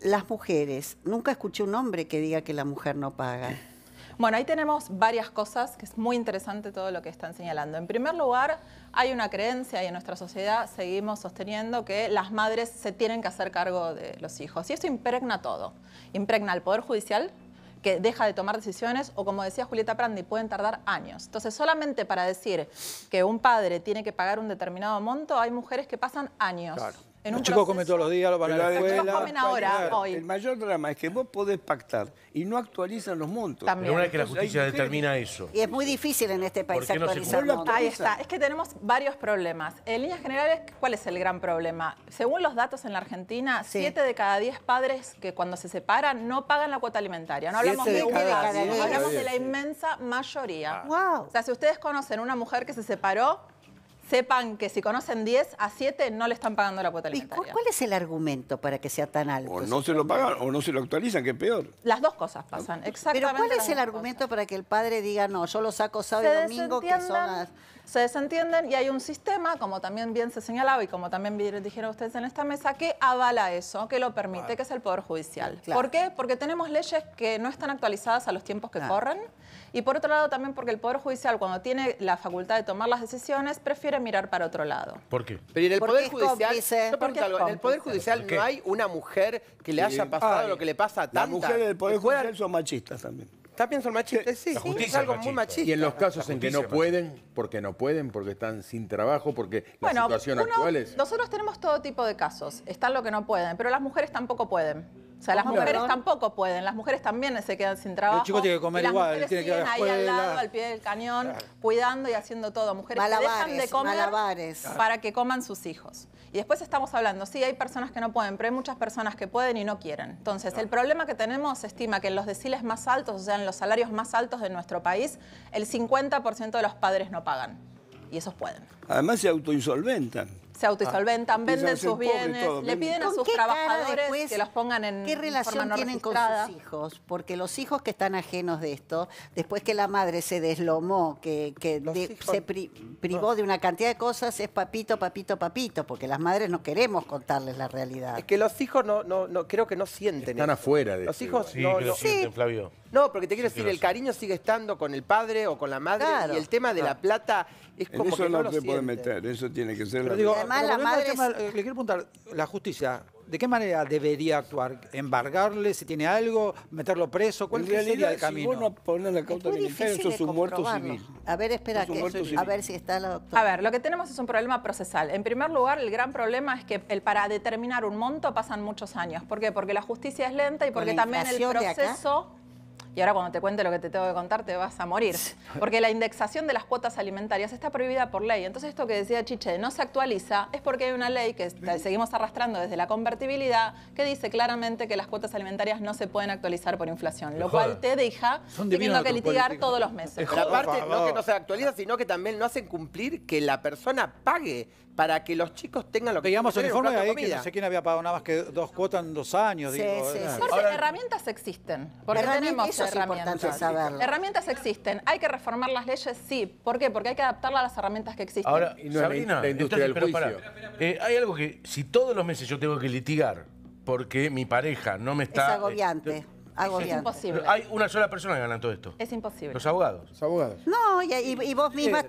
Las mujeres, nunca escuché un hombre que diga que la mujer no paga. Bueno, ahí tenemos varias cosas que es muy interesante todo lo que están señalando. En primer lugar, hay una creencia y en nuestra sociedad seguimos sosteniendo que las madres se tienen que hacer cargo de los hijos. Y eso impregna todo. Impregna el Poder Judicial, que deja de tomar decisiones o como decía Julieta Prandi, pueden tardar años. Entonces, solamente para decir que un padre tiene que pagar un determinado monto, hay mujeres que pasan años. En los chicos todos los días, lo van a la escuela. comen ahora, hoy. El mayor drama es que vos podés pactar y no actualizan los montos. También. una que la justicia determina eso. Y es muy difícil en este país actualizar Ahí está. Es que tenemos varios problemas. En líneas generales, ¿cuál es el gran problema? Según los datos en la Argentina, 7 de cada 10 padres que cuando se separan no pagan la cuota alimentaria. No hablamos de, un hablamos de la inmensa mayoría. Wow. O sea, si ustedes conocen una mujer que se separó, sepan que si conocen 10, a 7 no le están pagando la cuota alimentaria. ¿Y cuál es el argumento para que sea tan alto? O no se lo pagan o no se lo actualizan, que es peor. Las dos cosas pasan, exactamente. Pero ¿cuál es el argumento para que el padre diga, no, yo lo saco sábado y domingo, que son las... Se desentienden y hay un sistema, como también bien se señalaba y como también dijeron ustedes en esta mesa, que avala eso, que lo permite, que es el Poder Judicial. ¿Por qué? Porque tenemos leyes que no están actualizadas a los tiempos que ah. corren y por otro lado también porque el Poder Judicial, cuando tiene la facultad de tomar las decisiones, prefiere mirar para otro lado. ¿Por qué? Pero en el porque Poder Judicial, no, el Poder Judicial no hay una mujer que le haya pasado lo que le pasa a tantas. Las mujeres del Poder Judicial son machistas también. También son machistas, sí. es algo muy machista. Y en los casos en que no pueden, porque no pueden, porque están sin trabajo, porque bueno, la situación actual Nosotros tenemos todo tipo de casos. Están lo que no pueden, pero las mujeres tampoco pueden. O sea, las mujeres tampoco pueden, las mujeres también se quedan sin trabajo. El chico tiene que comer igual, tiene que ir ahí al lado, al pie del cañón, cuidando y haciendo todo. Mujeres que dejan de comer para que coman sus hijos. Y después estamos hablando, sí, hay personas que no pueden, pero hay muchas personas que pueden y no quieren. Entonces, el problema que tenemos se estima que en los deciles más altos, o sea, en los salarios más altos de nuestro país, el 50% de los padres no pagan. Y esos pueden. Además se autoinsolventan se autosolventan, ah, venden sus bienes, le piden a sus trabajadores que los pongan en ¿Qué relación tienen con sus hijos? Porque los hijos que están ajenos de esto, después que la madre se deslomó, que, que se privó de una cantidad de cosas, es papito, papito, papito, porque las madres no queremos contarles la realidad. Es que los hijos no, no, no creo que no sienten Están afuera de Los este hijos no, sí, lo sienten, Flavio. No, porque te quiero decir, el cariño sigue estando con el padre o con la madre y el tema de la ah. plata es como eso no, se puede meter, eso tiene que ser la Además, la madre Le quiero preguntar, la justicia, ¿de qué manera debería actuar? ¿Embargarle si tiene algo? ¿Meterlo preso? ¿Cuál sería el camino? Si vos no la causa un muerto civil. A ver, espera, que, a ver si está la doctora. A ver, lo que tenemos es un problema procesal. En primer lugar, el gran problema es que el, para determinar un monto pasan muchos años. ¿Por qué? Porque la justicia es lenta y porque también el proceso y ahora cuando te cuente lo que te tengo que contar te vas a morir. Porque la indexación de las cuotas alimentarias está prohibida por ley. Entonces esto que decía Chiche, no se actualiza, es porque hay una ley que seguimos arrastrando desde la convertibilidad que dice claramente que las cuotas alimentarias no se pueden actualizar por inflación, lo cual te deja teniendo que litigar todos los meses. no que no se actualiza, sino que también no hacen cumplir que la persona pague para que los chicos tengan lo que Digamos, el informe ahí no sé quién había pagado nada más que dos cuotas en dos años. Sí, sí, eh, sí. herramientas existen. Porque herramientas, tenemos eso herramientas. importante Herramientas existen. Hay que reformar las leyes, sí. ¿Por qué? Porque hay que adaptarlas a las herramientas que existen. Ahora, y la industria eh, hay algo que, si todos los meses yo tengo que litigar porque mi pareja no me está... Es agobiante. Eh, hay una sola persona que gana todo esto. Es imposible. Los abogados. No, y, vos misma...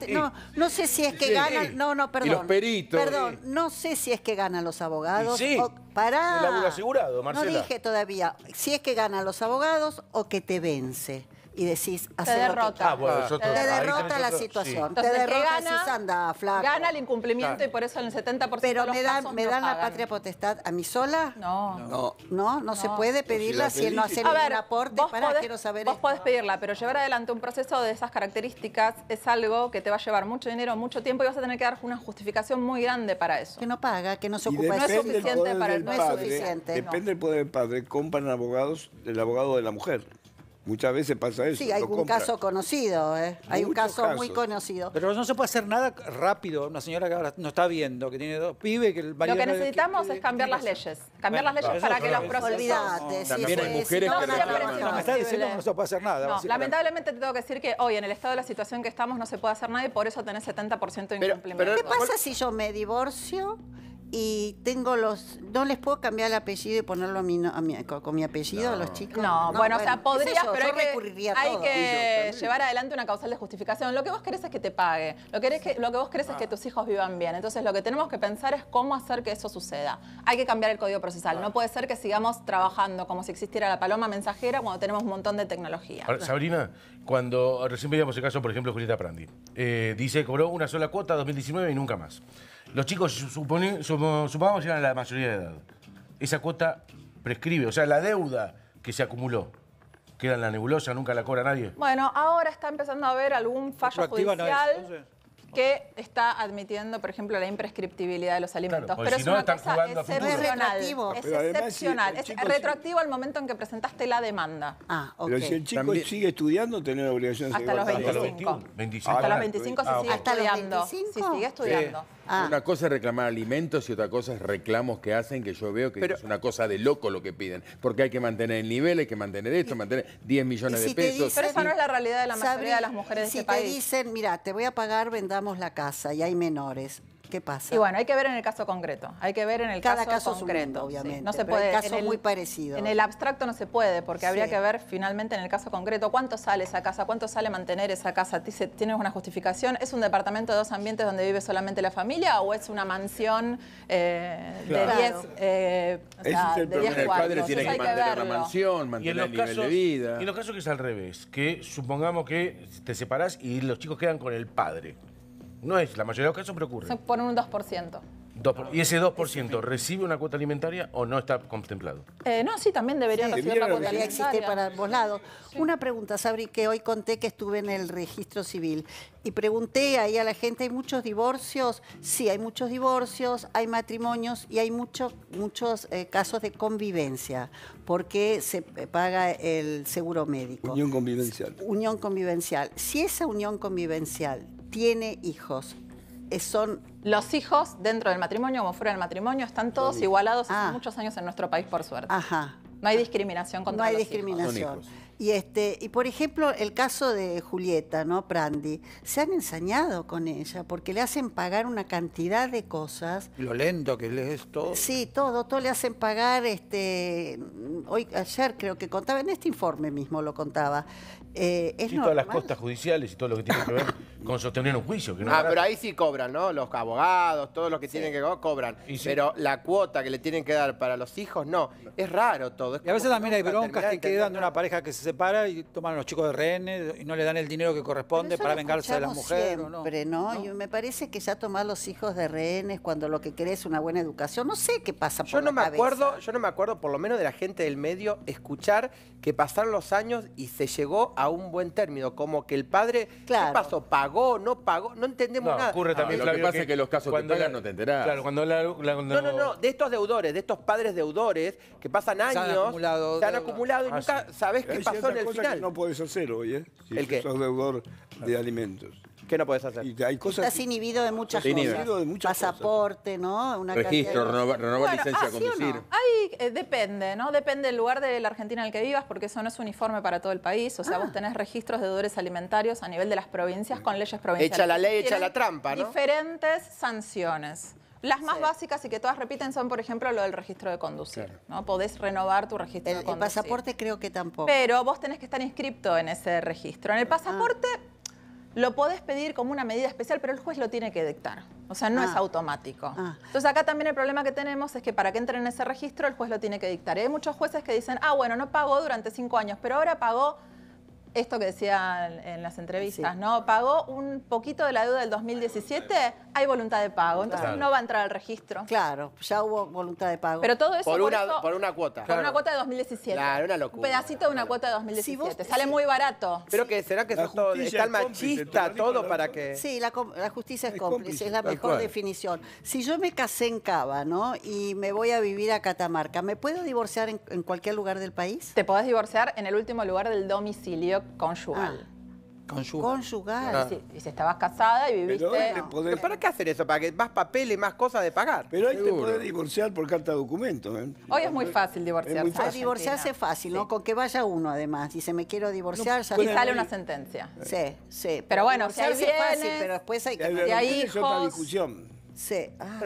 no, sé si es que ganan... No, no, perdón. los peritos. Perdón, no sé si es que ganan los abogados. sí. pará. asegurado, Marcela. No dije todavía. Si es que ganan los abogados o que te vence y decís... Te derrota. Ah, te, derrota la situación. te derrota gana, decís, anda, flaco. Gana el incumplimiento y por eso en el 70% Pero de me dan, me dan la patria potestad a mí sola. No. No, no, se puede pedirla si, él no hace ningún aporte. Para, quiero saber Vos podés pedirla, pero llevar adelante un proceso de esas características es algo que te va a llevar mucho dinero, mucho tiempo y vas a tener que dar una justificación muy grande para eso. Que no paga, que no se ocupa. No es suficiente para el padre, suficiente. Depende del poder del padre. Compran abogados, el abogado de la mujer. Muchas veces pasa eso. Sí, hay un caso conocido, ¿eh? hay un caso muy conocido. Pero no se puede hacer nada rápido. Una señora que ahora no está viendo, que tiene dos pibes, que el Lo que necesitamos es cambiar las leyes. Cambiar las leyes para que los procesos... Olvídate. También hay mujeres no, que... No, me está diciendo que no se puede hacer nada. lamentablemente te tengo que decir que hoy, en el estado de la situación que estamos, no se puede hacer nada y por eso tenés 70% de incumplimiento. pero, ¿Qué pasa si yo me divorcio y tengo los. No les puedo cambiar el apellido y ponerlo a mi, con mi apellido a los chicos. No, bueno, o sea, podrías, pero hay que, hay que llevar adelante una causal de justificación. Lo que vos querés es que te pague. Lo que, que lo que vos querés es que ah. tus hijos vivan bien. Entonces, lo que tenemos que pensar es cómo hacer que eso suceda. Hay que cambiar el código procesal. No puede ser que sigamos trabajando como si existiera la paloma mensajera cuando tenemos un montón de tecnología. Sabrina, cuando recién veíamos el caso, por ejemplo, Julieta Prandi, eh, dice cobró una sola cuota 2019 y nunca más. Los chicos, supone, supongamos, llegan a la mayoría de edad. Esa cuota prescribe, o sea, la deuda que se acumuló. Queda en la nebulosa, nunca la cobra nadie. Bueno, ahora está empezando a haber algún fallo judicial. que está admitiendo, por ejemplo, la imprescriptibilidad de los alimentos. pero si es no, una están cosa excepcional. Es, es excepcional. es retroactivo al momento en que presentaste la demanda. Ah, okay. Pero si el chico sigue estudiando, tiene la obligación de Hasta los Hasta los 25, Hasta los 25 ah, se sigue estudiando. Si sigue estudiando. Ah. Una cosa es reclamar alimentos y otra cosa es reclamos que hacen, que yo veo que es una cosa de loco lo que piden. Porque hay que mantener el nivel, hay que mantener esto, mantener 10 millones de pesos. Pero esa no es la realidad de la mayoría de las mujeres de este Si te dicen, mira, te voy a pagar, vendamos la casa y hay menores. ¿Qué pasa? Y bueno, hay que ver en el caso concreto. Hay que ver en el Cada caso, concreto. obviamente. No se puede. en el, muy parecido. En el abstracto no se puede, porque habría que ver finalmente en el caso concreto cuánto sale esa casa, cuánto sale mantener esa casa. ¿Tienes una justificación? ¿Es un departamento de dos ambientes donde vive solamente la familia o es una mansión de 10 eh, el padre tiene que mantener la mansión, mantener el nivel de vida. Y en los casos que es al revés, que supongamos que te separás y los chicos quedan con el padre. No es, la mayoría de los casos, pero ocurre. Se pone un 2%. ¿Y ese 2% recibe una cuota alimentaria o no está contemplado? Eh, no, sí, también debería recibir una cuota alimentaria. existe para ambos lados. Una pregunta, Sabri, que hoy conté que estuve en el registro civil y pregunté ahí a la gente, ¿hay muchos divorcios? Sí, hay muchos divorcios, hay matrimonios y hay muchos, muchos eh, casos de convivencia, porque se eh, paga el seguro médico. Unión convivencial. Unión convivencial. Si esa unión convivencial tiene hijos. Eh, son los hijos dentro del matrimonio como fuera del matrimonio están todos igualados hace ah. muchos años en nuestro país por suerte. Ajá. No hay discriminación contra No hay discriminación. Y este y por ejemplo el caso de Julieta, ¿no? Prandi, se han ensañado con ella porque le hacen pagar una cantidad de cosas. Lo lento que le es todo. Sí, todo, todo le hacen pagar este hoy ayer creo que contaba en este informe mismo lo contaba y eh, todas las costas judiciales y todo lo que tiene que ver con sostener un juicio. Que no ah, pero ahí sí cobran, ¿no? Los abogados, todos los que tienen que cobrar, cobran. Pero la cuota que le tienen que dar para los hijos, no. Es raro todo. y a veces también hay broncas que quedan de una pareja que se separa y toman a los chicos de rehenes eh, y no le dan el dinero que corresponde para vengarse de las mujeres. Siempre, ¿no? ¿no? Y me parece que ya tomar los hijos de rehenes cuando lo que querés es una buena educación, no sé qué pasa por yo no me acuerdo Yo no me acuerdo, por lo menos de la gente del medio, escuchar que pasaron los años y se llegó a un buen término, como que el padre, ¿qué pasó? ¿Pagó? ¿No pagó? No entendemos nada. Ocurre ah, también, lo que pasa es que los casos de no te enterás. Claro, cuando No, no, no, de estos deudores, de estos padres deudores que pasan años, se han acumulado, y ah, nunca sabés qué pasó en el final. no puedes hacer hoy, ¿eh? Si ¿El sos deudor de alimentos. ¿Qué no podés hacer? hay Estás inhibido de muchas cosas. De Pasaporte, ¿no? Registro, renovar, licencia de conducir. Ahí, eh, depende, ¿no? Depende del lugar de la Argentina en el que vivas, porque eso no es uniforme para todo el país. O sea, ah. vos tenés registros de deudores alimentarios a nivel de las provincias con leyes provinciales. Echa la ley, echa la trampa, ¿no? Diferentes sanciones. Las más básicas y que todas repiten son, por ejemplo, lo del registro de conducir. ¿no? Podés renovar tu registro de conducir. El pasaporte creo que tampoco. Pero vos tenés que estar inscripto en ese registro. En el ah. pasaporte... Lo podés pedir como una medida especial, pero el juez lo tiene que dictar. O sea, no es ah. automático. Ah. Entonces acá también el problema que tenemos es que para que entre en ese registro el juez lo tiene que dictar. Y hay muchos jueces que dicen, ah, bueno, no pagó durante cinco años, pero ahora pagó esto que decía en las entrevistas, ¿no? Pagó un poquito de la deuda del 2017, hay voluntad de pago, entonces no va a entrar al registro. Claro, ya hubo voluntad de pago. Pero todo eso por, una, por una cuota. Por una cuota de 2017. Claro, una locura. Un pedacito de una cuota de 2017. Sale muy barato. Pero que será que es machista todo para que... Sí, la, justicia es, cómplice, es la mejor definición. Si yo me casé en Cava, ¿no? Y me voy a vivir a Catamarca, ¿me puedo divorciar en, en cualquier lugar del país? Te podés divorciar en el último lugar del domicilio Ah. conyugal. Conyugal. Y, si, estabas casada y viviste... ¿Para qué hacer eso? ¿Para que más papeles, más cosas de pagar? Pero hay que poder divorciar por carta de documento. ¿eh? Hoy es muy fácil divorciarse. Ah, divorciarse es fácil, ¿no? Con que vaya uno, además. se me quiero divorciar. y sale una sentencia. Sí, sí. Pero bueno, si es Fácil, pero después hay que... Si discusión. Sí. Ah.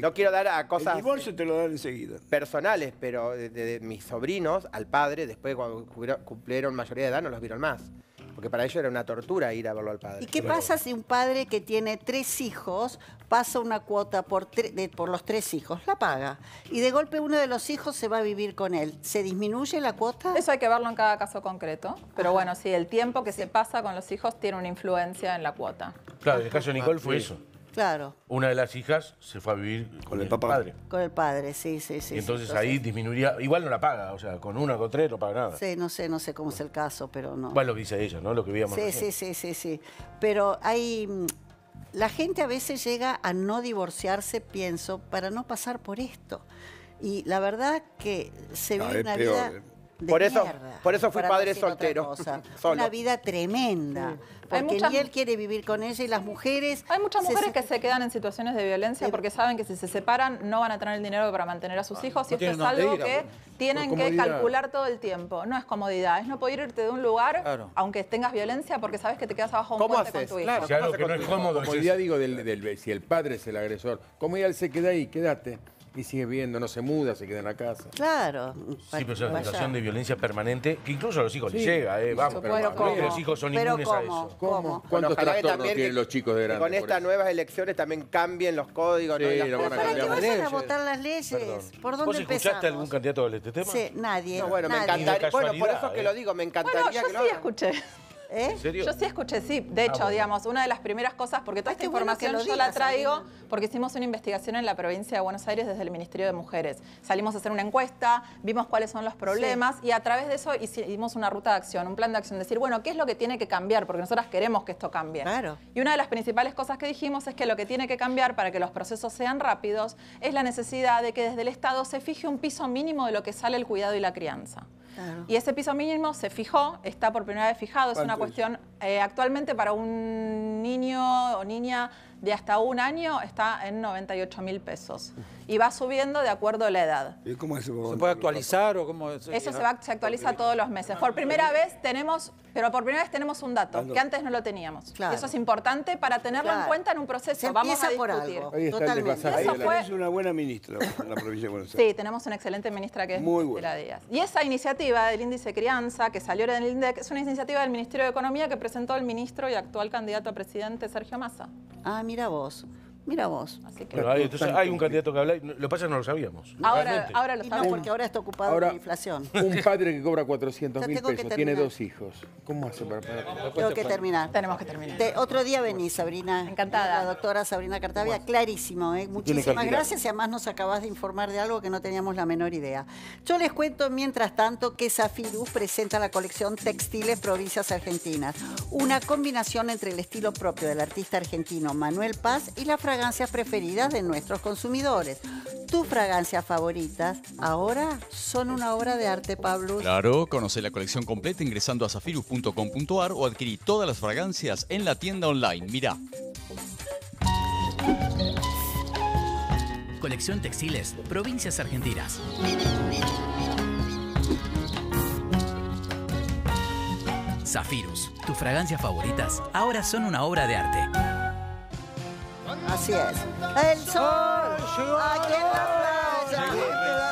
no, quiero dar a cosas... Personales, pero de, mis sobrinos, al padre, después cuando cumplieron mayoría de edad, no los vieron más. Porque para ellos era una tortura ir a verlo al padre. ¿Y qué pasa si un padre que tiene tres hijos pasa una cuota por, los tres hijos? La paga. Y de golpe uno de los hijos se va a vivir con él. ¿Se disminuye la cuota? Eso hay que verlo en cada caso concreto. Pero bueno, sí, el tiempo que se pasa con los hijos tiene una influencia en la cuota. Claro, el caso de Nicole fue eso. Claro. Una de las hijas se fue a vivir con, el, papá. padre. Con el padre, sí, sí, sí. Y entonces, ahí disminuiría, igual no la paga, o sea, con una, con tres no paga nada. Sí, no sé, no sé cómo es el caso, pero no. Igual lo dice ella, ¿no? Lo que veíamos. Sí, sí, sí, sí, sí. Pero hay... La gente a veces llega a no divorciarse, pienso, para no pasar por esto. Y la verdad que se vive una vida por eso, por eso fui padre soltero. (laughs) Una vida tremenda. Porque él quiere vivir con ella y las mujeres... Hay muchas mujeres que se quedan en situaciones de violencia porque saben que si se separan no van a tener el dinero para mantener a sus hijos y esto es algo que tienen que calcular todo el tiempo. No es comodidad, es no poder irte de un lugar aunque tengas violencia porque sabes que te quedas abajo un puente con tu hijo. Claro, digo, del, si el padre es el agresor, ya él se queda ahí, quédate y sigue viendo, no se muda, se queda en la casa. Claro. Sí, pero es una situación de violencia permanente que incluso a los hijos les llega, ¿eh? Vamos, pero, ¿cómo? los hijos son pero inmunes ¿cómo? a eso. ¿Cómo? ¿Cuántos trastornos tienen los chicos de grandes? Con estas nuevas elecciones también cambien los códigos. Sí, ¿no? van a ¿Para qué a votar las leyes? ¿Por dónde ¿Vos escuchaste algún candidato de este tema? Sí, nadie. No, bueno, me encantaría. Bueno, por eso es que lo eh. digo, me encantaría bueno, yo que sí escuché. ¿Eh? Yo sí escuché, sí. De ah, hecho, digamos, una de las primeras cosas, porque toda esta información yo la traigo, porque hicimos una investigación en la provincia de Buenos Aires desde el Ministerio de Mujeres. Salimos a hacer una encuesta, vimos cuáles son los problemas y a través de eso hicimos una ruta de acción, un plan de acción, decir, bueno, ¿qué es lo que tiene que cambiar? Porque nosotras queremos que esto cambie. Y una de las principales cosas que dijimos es que lo que tiene que cambiar para que los procesos sean rápidos es la necesidad de que desde el Estado se fije un piso mínimo de lo que sale el cuidado y la crianza. Y ese piso mínimo se fijó, está por primera vez fijado, es una cuestión eh, actualmente para un niño o niña de hasta un año está en 98 mil pesos y va subiendo de acuerdo a la edad. ¿Se puede actualizar o cómo Eso ah, se, actualiza todos los meses. Por primera vez tenemos, pero por primera vez tenemos un dato que antes no lo teníamos. Eso es importante para tenerlo en cuenta en un proceso. Vamos a discutir. Totalmente. Es una buena ministra la provincia de Buenos Sí, tenemos una excelente ministra que es Muy buena. Díaz. Y esa iniciativa del índice crianza que salió en el INDEC es una iniciativa del Ministerio de Economía que presentó el ministro y actual candidato a presidente Sergio Massa. Ah, mira vos. Mira vos. Pero hay, un candidato que habla, lo pasa no lo sabíamos. Ahora, ahora lo sabemos porque ahora está ocupado por la inflación. Un (laughs) padre que cobra 400 mil pesos, tiene dos hijos. ¿Cómo hace para, Tengo que terminar. Tenemos que terminar. otro día venís, Sabrina. Encantada. La doctora Sabrina Cartavia, clarísimo. ¿eh? Muchísimas gracias y además nos acabas de informar de algo que no teníamos la menor idea. Yo les cuento, mientras tanto, que Zafirus presenta la colección Textiles Provincias Argentinas, una combinación entre el estilo propio del artista argentino Manuel Paz y la fragancias preferidas de nuestros consumidores. Tus fragancias favoritas ahora son una obra de arte, Pablo. Claro, conoce la colección completa ingresando a zafirus.com.ar o adquirí todas las fragancias en la tienda online. mira Colección Textiles, Provincias Argentinas. Zafirus, tus fragancias favoritas ahora son una obra de arte. Así es. El sol. Aquí en la playa.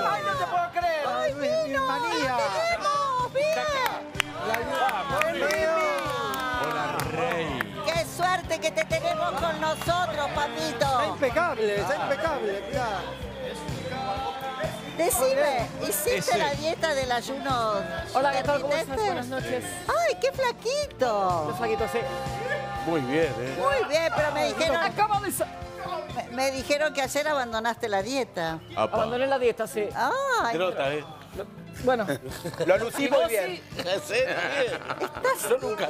¡Ay, no te puedo creer! ¡Ay, Vino! ¡Manía! ¡Te ¡Bien! ¡Hola, rey! ¡Qué suerte que te tenemos con nosotros, papito! Está impecable, está impecable, mirá. Decime, ¿hiciste la dieta del ayuno? Hola, ¿qué ¿Cómo estás? Buenas noches. ¡Ay, qué flaquito! Qué flaquito, sí. Muy bien, ¿eh? Muy bien, pero me dijeron... de... Me, me dijeron que ayer abandonaste la dieta. Abandoné la dieta, sí. Ah, Trota, ¿eh? Bueno. Lo lucí muy bien. Estás yo nunca.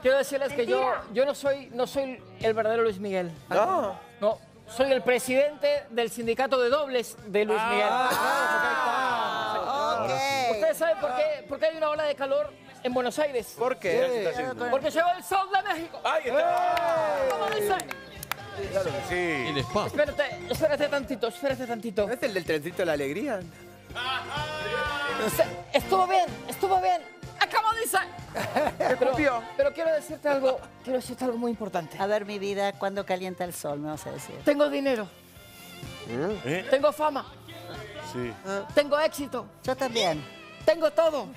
Quiero decirles que yo, yo no, soy, no soy el verdadero Luis Miguel. No. No, soy el presidente del sindicato de dobles de Luis ah. Miguel. Ah, okay. Ustedes saben por qué, por qué hay una ola de calor en Buenos Aires. ¿Por qué? Porque lleva el sol de México. ¡Ahí está! ¡Eh! ¿Cómo dice? Sí. El spa. Espérate, espérate tantito, espérate tantito. es el del trencito de la alegría? Estuvo bien, estuvo bien. Acabo ah, de dice. Pero, pero quiero decirte algo, quiero decirte algo muy importante. A ver, mi vida, cuando calienta el sol? Me vas a decir. Tengo dinero. ¿Eh? Tengo fama. Sí. Tengo éxito. Yo también. Tengo todo.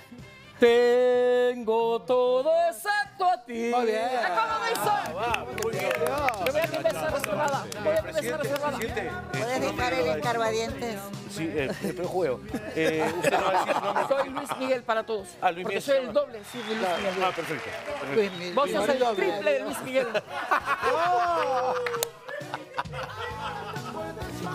Tengo todo excepto a ti. Muy bien. ¿Cómo me hizo? Ah, voy a empezar reservada. Voy a empezar reservada. ¿Puedes dejar el escarbadientes? Sí, eh, el, juego. Eh, soy Luis Miguel para todos. Ah, Luis Miguel. Porque soy el doble, sí, de Luis Miguel. Ah, perfecto. Vos sos el triple de Luis Miguel. (laughs)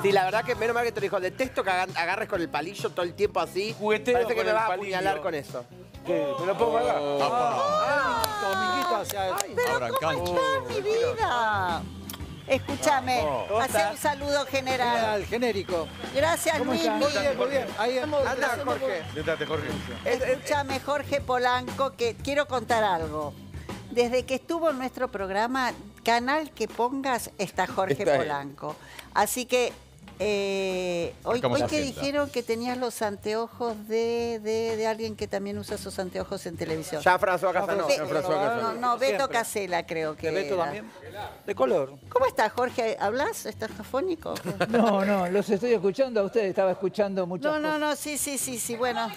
Sí, la verdad que menos mal que te dijo. Detesto que agarres con el palillo todo el tiempo así. Parece que me vas a apuñalar con eso lo oh. ah, Pero ¿cómo mi vida? Escúchame, ah, hace un saludo general. General, genérico. Gracias, Luis. Muy bien, muy bien. Ahí Anda, Jorge. Jorge. Escúchame, Jorge Polanco, que quiero contar algo. Desde que estuvo en nuestro programa, canal que pongas está Jorge Polanco. Así que eh, hoy, que dijeron que tenías los anteojos de, alguien que también usa sus anteojos en televisión. Ya François Casanova. No, no, Beto Casela creo que. ¿De Beto también? De color. ¿Cómo estás, Jorge? ¿Hablas? ¿Estás afónico? No, no, los estoy escuchando a ustedes. Estaba escuchando mucho. No, no, no, sí, sí, sí, sí, bueno.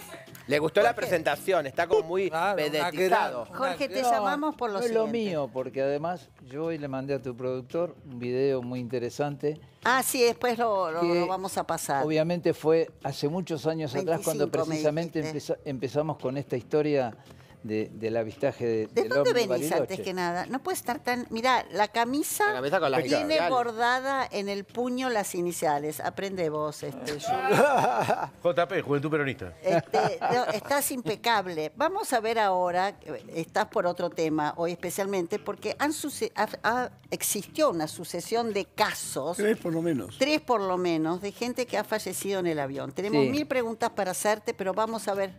Le gustó la presentación, está como muy (laughs) claro, Jorge, te llamamos por lo es lo mío, porque además yo hoy le mandé a tu productor un video muy interesante. Ah, sí, después lo, vamos a pasar. Obviamente fue hace muchos años atrás cuando precisamente empezamos con esta historia de, del avistaje de, dónde venís antes que nada? No puede estar tan... mira la camisa, tiene bordada en el puño las iniciales. Aprende vos, este, (laughs) JP, Juventud Peronista. Este, estás impecable. Vamos a ver ahora, eh, estás por otro tema hoy especialmente, porque han existió una sucesión de casos. Tres por lo menos. Tres por lo menos, de gente que ha fallecido en el avión. Tenemos mil preguntas para hacerte, pero vamos a ver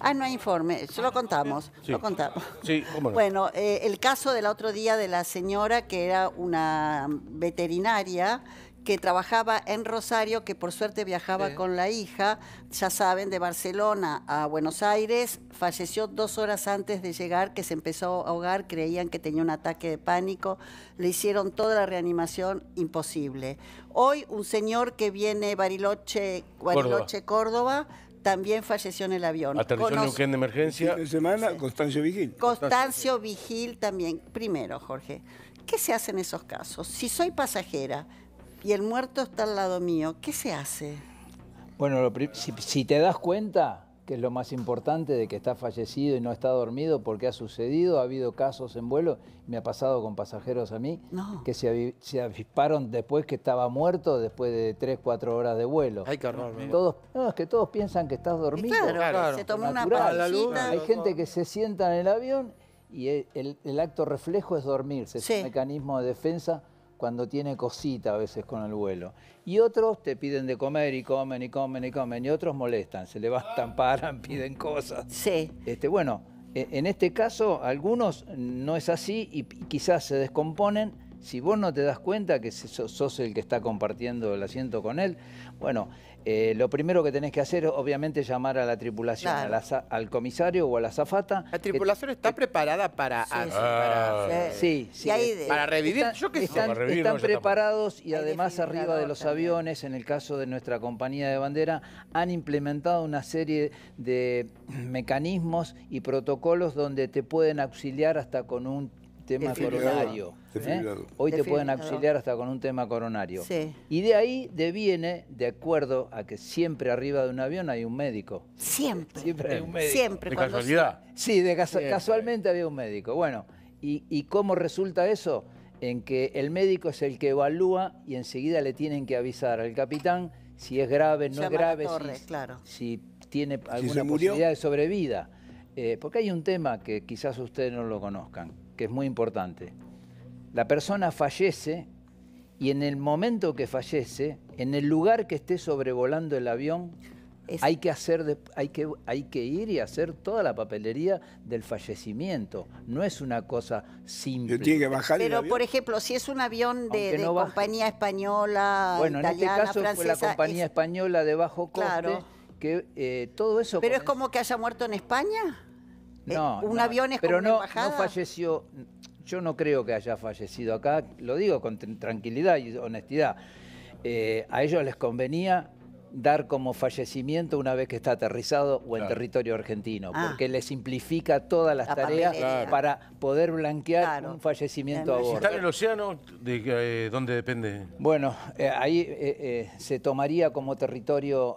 Ah, no hay informe, lo contamos, lo contamos. Sí, cómo no. Bueno, eh, el caso del otro día de la señora que era una veterinaria que trabajaba en Rosario, que por suerte viajaba con la hija, ya saben, de Barcelona a Buenos Aires, falleció dos horas antes de llegar, que se empezó a ahogar, creían que tenía un ataque de pánico, le hicieron toda la reanimación imposible. Hoy un señor que viene Bariloche, Bariloche Córdoba también falleció en el avión. Aterrizó en de emergencia. De semana, Constancio Vigil. Constancio Vigil también. Primero, Jorge, ¿qué se hace en esos casos? Si soy pasajera y el muerto está al lado mío, ¿qué se hace? Bueno, si, si te das cuenta, que es lo más importante, de que está fallecido y no está dormido, porque ha sucedido, ha habido casos en vuelo, me ha pasado con pasajeros a mí, que se, avisparon después que estaba muerto, después de 3, 4 horas de vuelo. Hay que todos, No, es que todos piensan que estás dormido. se tomó una Hay gente que se sienta en el avión y el, acto reflejo es dormirse, es un mecanismo de defensa cuando tiene cosita a veces con el vuelo. Y otros te piden de comer y comen y comen y comen. Y otros molestan, se levantan, (laughs) paran, piden cosas. Sí. Este, bueno, e, en este caso algunos no es así y quizás se descomponen. Si vos no te das cuenta que sos el que está compartiendo el asiento con él, bueno, eh, lo primero que tenés que hacer es obviamente llamar a la tripulación, al comisario o a la zafata. La tripulación está preparada para... Sí, sí, para, para revivir, están, yo preparados y además arriba de los aviones, en el caso de nuestra compañía de bandera, han implementado una serie de (clears throat) mecanismos y protocolos donde te pueden auxiliar hasta con un tema coronario. ¿eh? Hoy te pueden auxiliar hasta con un tema coronario. Y de ahí deviene, de acuerdo a que siempre arriba de un avión hay un médico. Siempre. Siempre hay un médico. Siempre. ¿De casualidad? Sí, de casualmente había un médico. Bueno, ¿y, cómo resulta eso? En que el médico es el que evalúa y enseguida le tienen que avisar al capitán si es grave, no es grave, si, tiene alguna posibilidad de sobrevida. Eh, porque hay un tema que quizás ustedes no lo conozcan que es muy importante. La persona fallece y en el momento que fallece, en el lugar que esté sobrevolando el avión, hay, que hacer de, hay, que, hay que ir y hacer toda la papelería del fallecimiento. No es una cosa simple. Pero, por ejemplo, si es un avión de, de compañía española, bueno, en este caso fue la compañía española de bajo coste. Claro. Que eh, todo eso. Pero es como que haya muerto en España. Eh, no, un avión es pero como no, una no falleció, yo no creo que haya fallecido acá, lo digo con tranquilidad y honestidad. Eh, a ellos les convenía dar como fallecimiento una vez que está aterrizado o en territorio argentino, ah. porque le simplifica todas las tareas para poder blanquear un fallecimiento a bordo. Si está en el océano, ¿de eh, dónde depende? Bueno, eh, ahí eh, eh, se tomaría como territorio...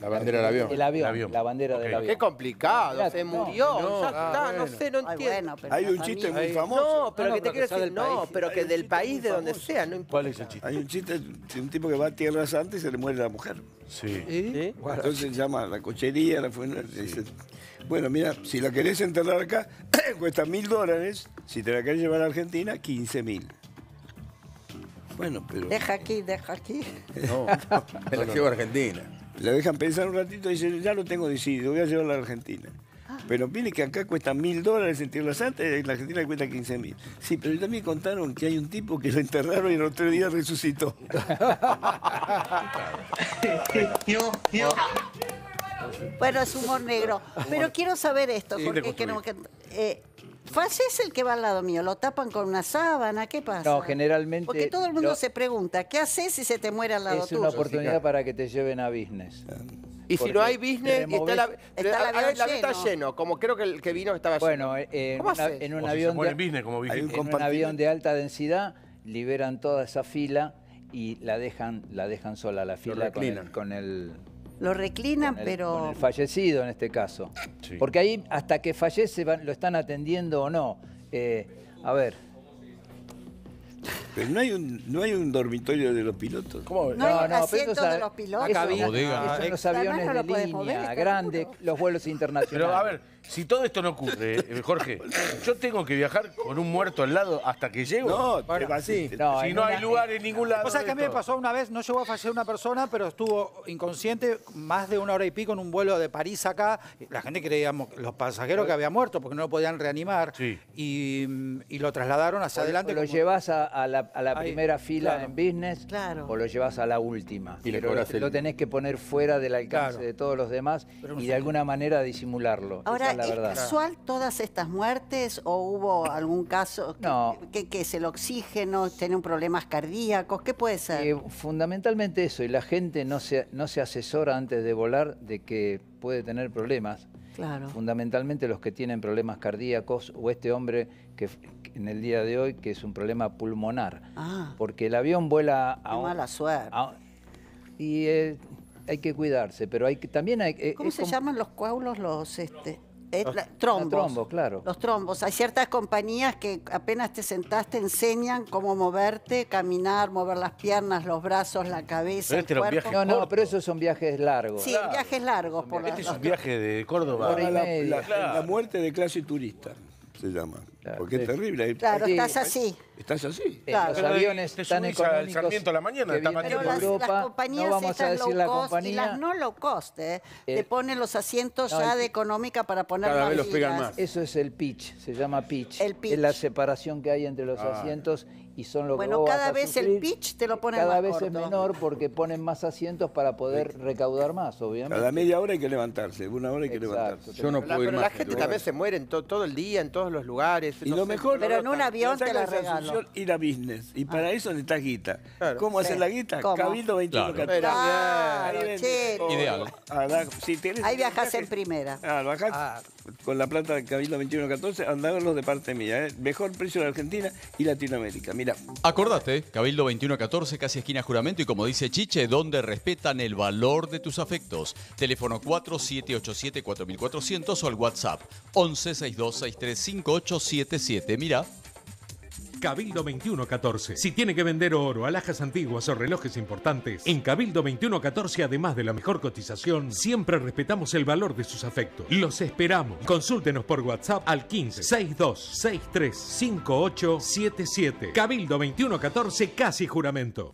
la bandera del avión. El avión, la bandera del avión. Qué complicado, se murió, no, está, no sé, no entiendo. hay un chiste muy famoso. No, pero que te quiero decir, no, pero que del país de donde sea, no importa. ¿Cuál es el chiste? Hay un chiste de un tipo que va a tierras antes y se le muere la mujer. Sí. Entonces llama a la cochería, la bueno, mira, si la querés enterrar acá, (clears throat) cuesta mil dólares, si te la querés llevar a Argentina, quince mil. Bueno, pero... Deja aquí, deja aquí. (laughs) No, (laughs) me la llevo a Argentina. La dejan pensar un ratito y dicen, ya lo tengo decidido, voy a llevarla a Argentina. Pero mire que acá cuesta mil dólares sentir Tierra Santa y en la Argentina cuesta 15 mil. Sí, pero también contaron que hay un tipo que lo enterraron y en otro día resucitó. bueno, es humor negro. Pero quiero saber esto, porque que... Eh, es el que va al lado mío, lo tapan con una sábana, ¿qué pasa? No, generalmente... Porque todo el mundo se pregunta, ¿qué haces si se te muere al lado tuyo? Es una oportunidad para que te lleven a business. Y si no hay business, está, lleno. como creo que el que vino estaba lleno. Eh, bueno, en un, avión, de, alta densidad liberan toda esa fila y la dejan, la dejan sola, la fila con el, lo reclinan, pero... fallecido en este caso. Porque ahí, hasta que fallece, lo están atendiendo o no. Eh, a ver. Pero no hay un, no hay un dormitorio de los pilotos. ¿Cómo? No, no, hay no pero de los pilotos. Acá había, los aviones de línea, grandes, los vuelos internacionales. Pero a ver, si todo esto no ocurre, eh, Jorge, yo tengo que viajar con un muerto al lado hasta que llego. No, si no hay lugar en ningún lado. O sea, que a mí me pasó una vez, no llegó a fallecer una persona, pero estuvo inconsciente más de una hora y pico en un vuelo de París acá. La gente creíamos, los pasajeros que había muerto porque no lo podían reanimar. Y, y, lo trasladaron hacia adelante. Lo llevas a, a la a la primera fila en business o lo llevas a la última. Y lo, tenés que poner fuera del alcance de todos los demás y de alguna manera disimularlo. Ahora, es, casual todas estas muertes o hubo algún caso que, no. que, es el oxígeno, un problemas cardíacos? ¿Qué puede ser? Eh, fundamentalmente eso, y la gente no se, no se asesora antes de volar de que puede tener problemas. Claro. Fundamentalmente los que tienen problemas cardíacos o este hombre que en el día de hoy, que es un problema pulmonar. Ah. porque el avión vuela a... suerte. y eh, hay que cuidarse, pero hay también hay... Eh, ¿Cómo se llaman los coágulos? Los... Este... trombos. trombos. claro. Los trombos. Hay ciertas compañías que apenas te sentaste enseñan cómo moverte, caminar, mover las piernas, los brazos, la cabeza. Pero el este no, no, pero esos son viajes largos. Sí, viajes largos. Por este es un viaje de Córdoba. la, muerte de clase turista. Porque es terrible. Claro, estás así. Estás así. Eh, claro. Los aviones te en económicos. Al a la mañana, está Pero las, compañías no vamos low cost las no low cost, ¿eh? Eh, te ponen los asientos ya de económica para poner Cada vez los pegan más. Eso es el pitch, se llama pitch. Es la separación que hay entre los ah, asientos y son lo bueno, que Bueno, cada vez el pitch te lo ponen cada vez es menor porque ponen más asientos para poder recaudar más, obviamente. Cada media hora hay que levantarse, una hora hay que levantarse. Yo no puedo pero ir la, más la gente también se muere en todo el día, en todos los lugares. Y lo mejor... Pero en un avión te la regalo. Ir la business, y para ah. eso necesitas guita. ¿Cómo sí. hacer la guita? Cabildo 2114. claro. claro. Oh, Ideal. Ahí viajas en primera. Ah, bajás con la plata de Cabildo 2114, andá los de parte mía. ¿eh? Mejor precio de Argentina y Latinoamérica. Acordate, Cabildo 2114, casi esquina juramento y como dice Chiche, donde respetan el valor de tus afectos. Teléfono 4787-4400 o al WhatsApp 1162 635877. Mira. Cabildo 2114. Si tiene que vender oro, alhajas antiguas o relojes importantes, en Cabildo 2114, además de la mejor cotización, siempre respetamos el valor de sus afectos. Los esperamos. Consúltenos por WhatsApp al 15 62 63 Cabildo 2114, casi juramento.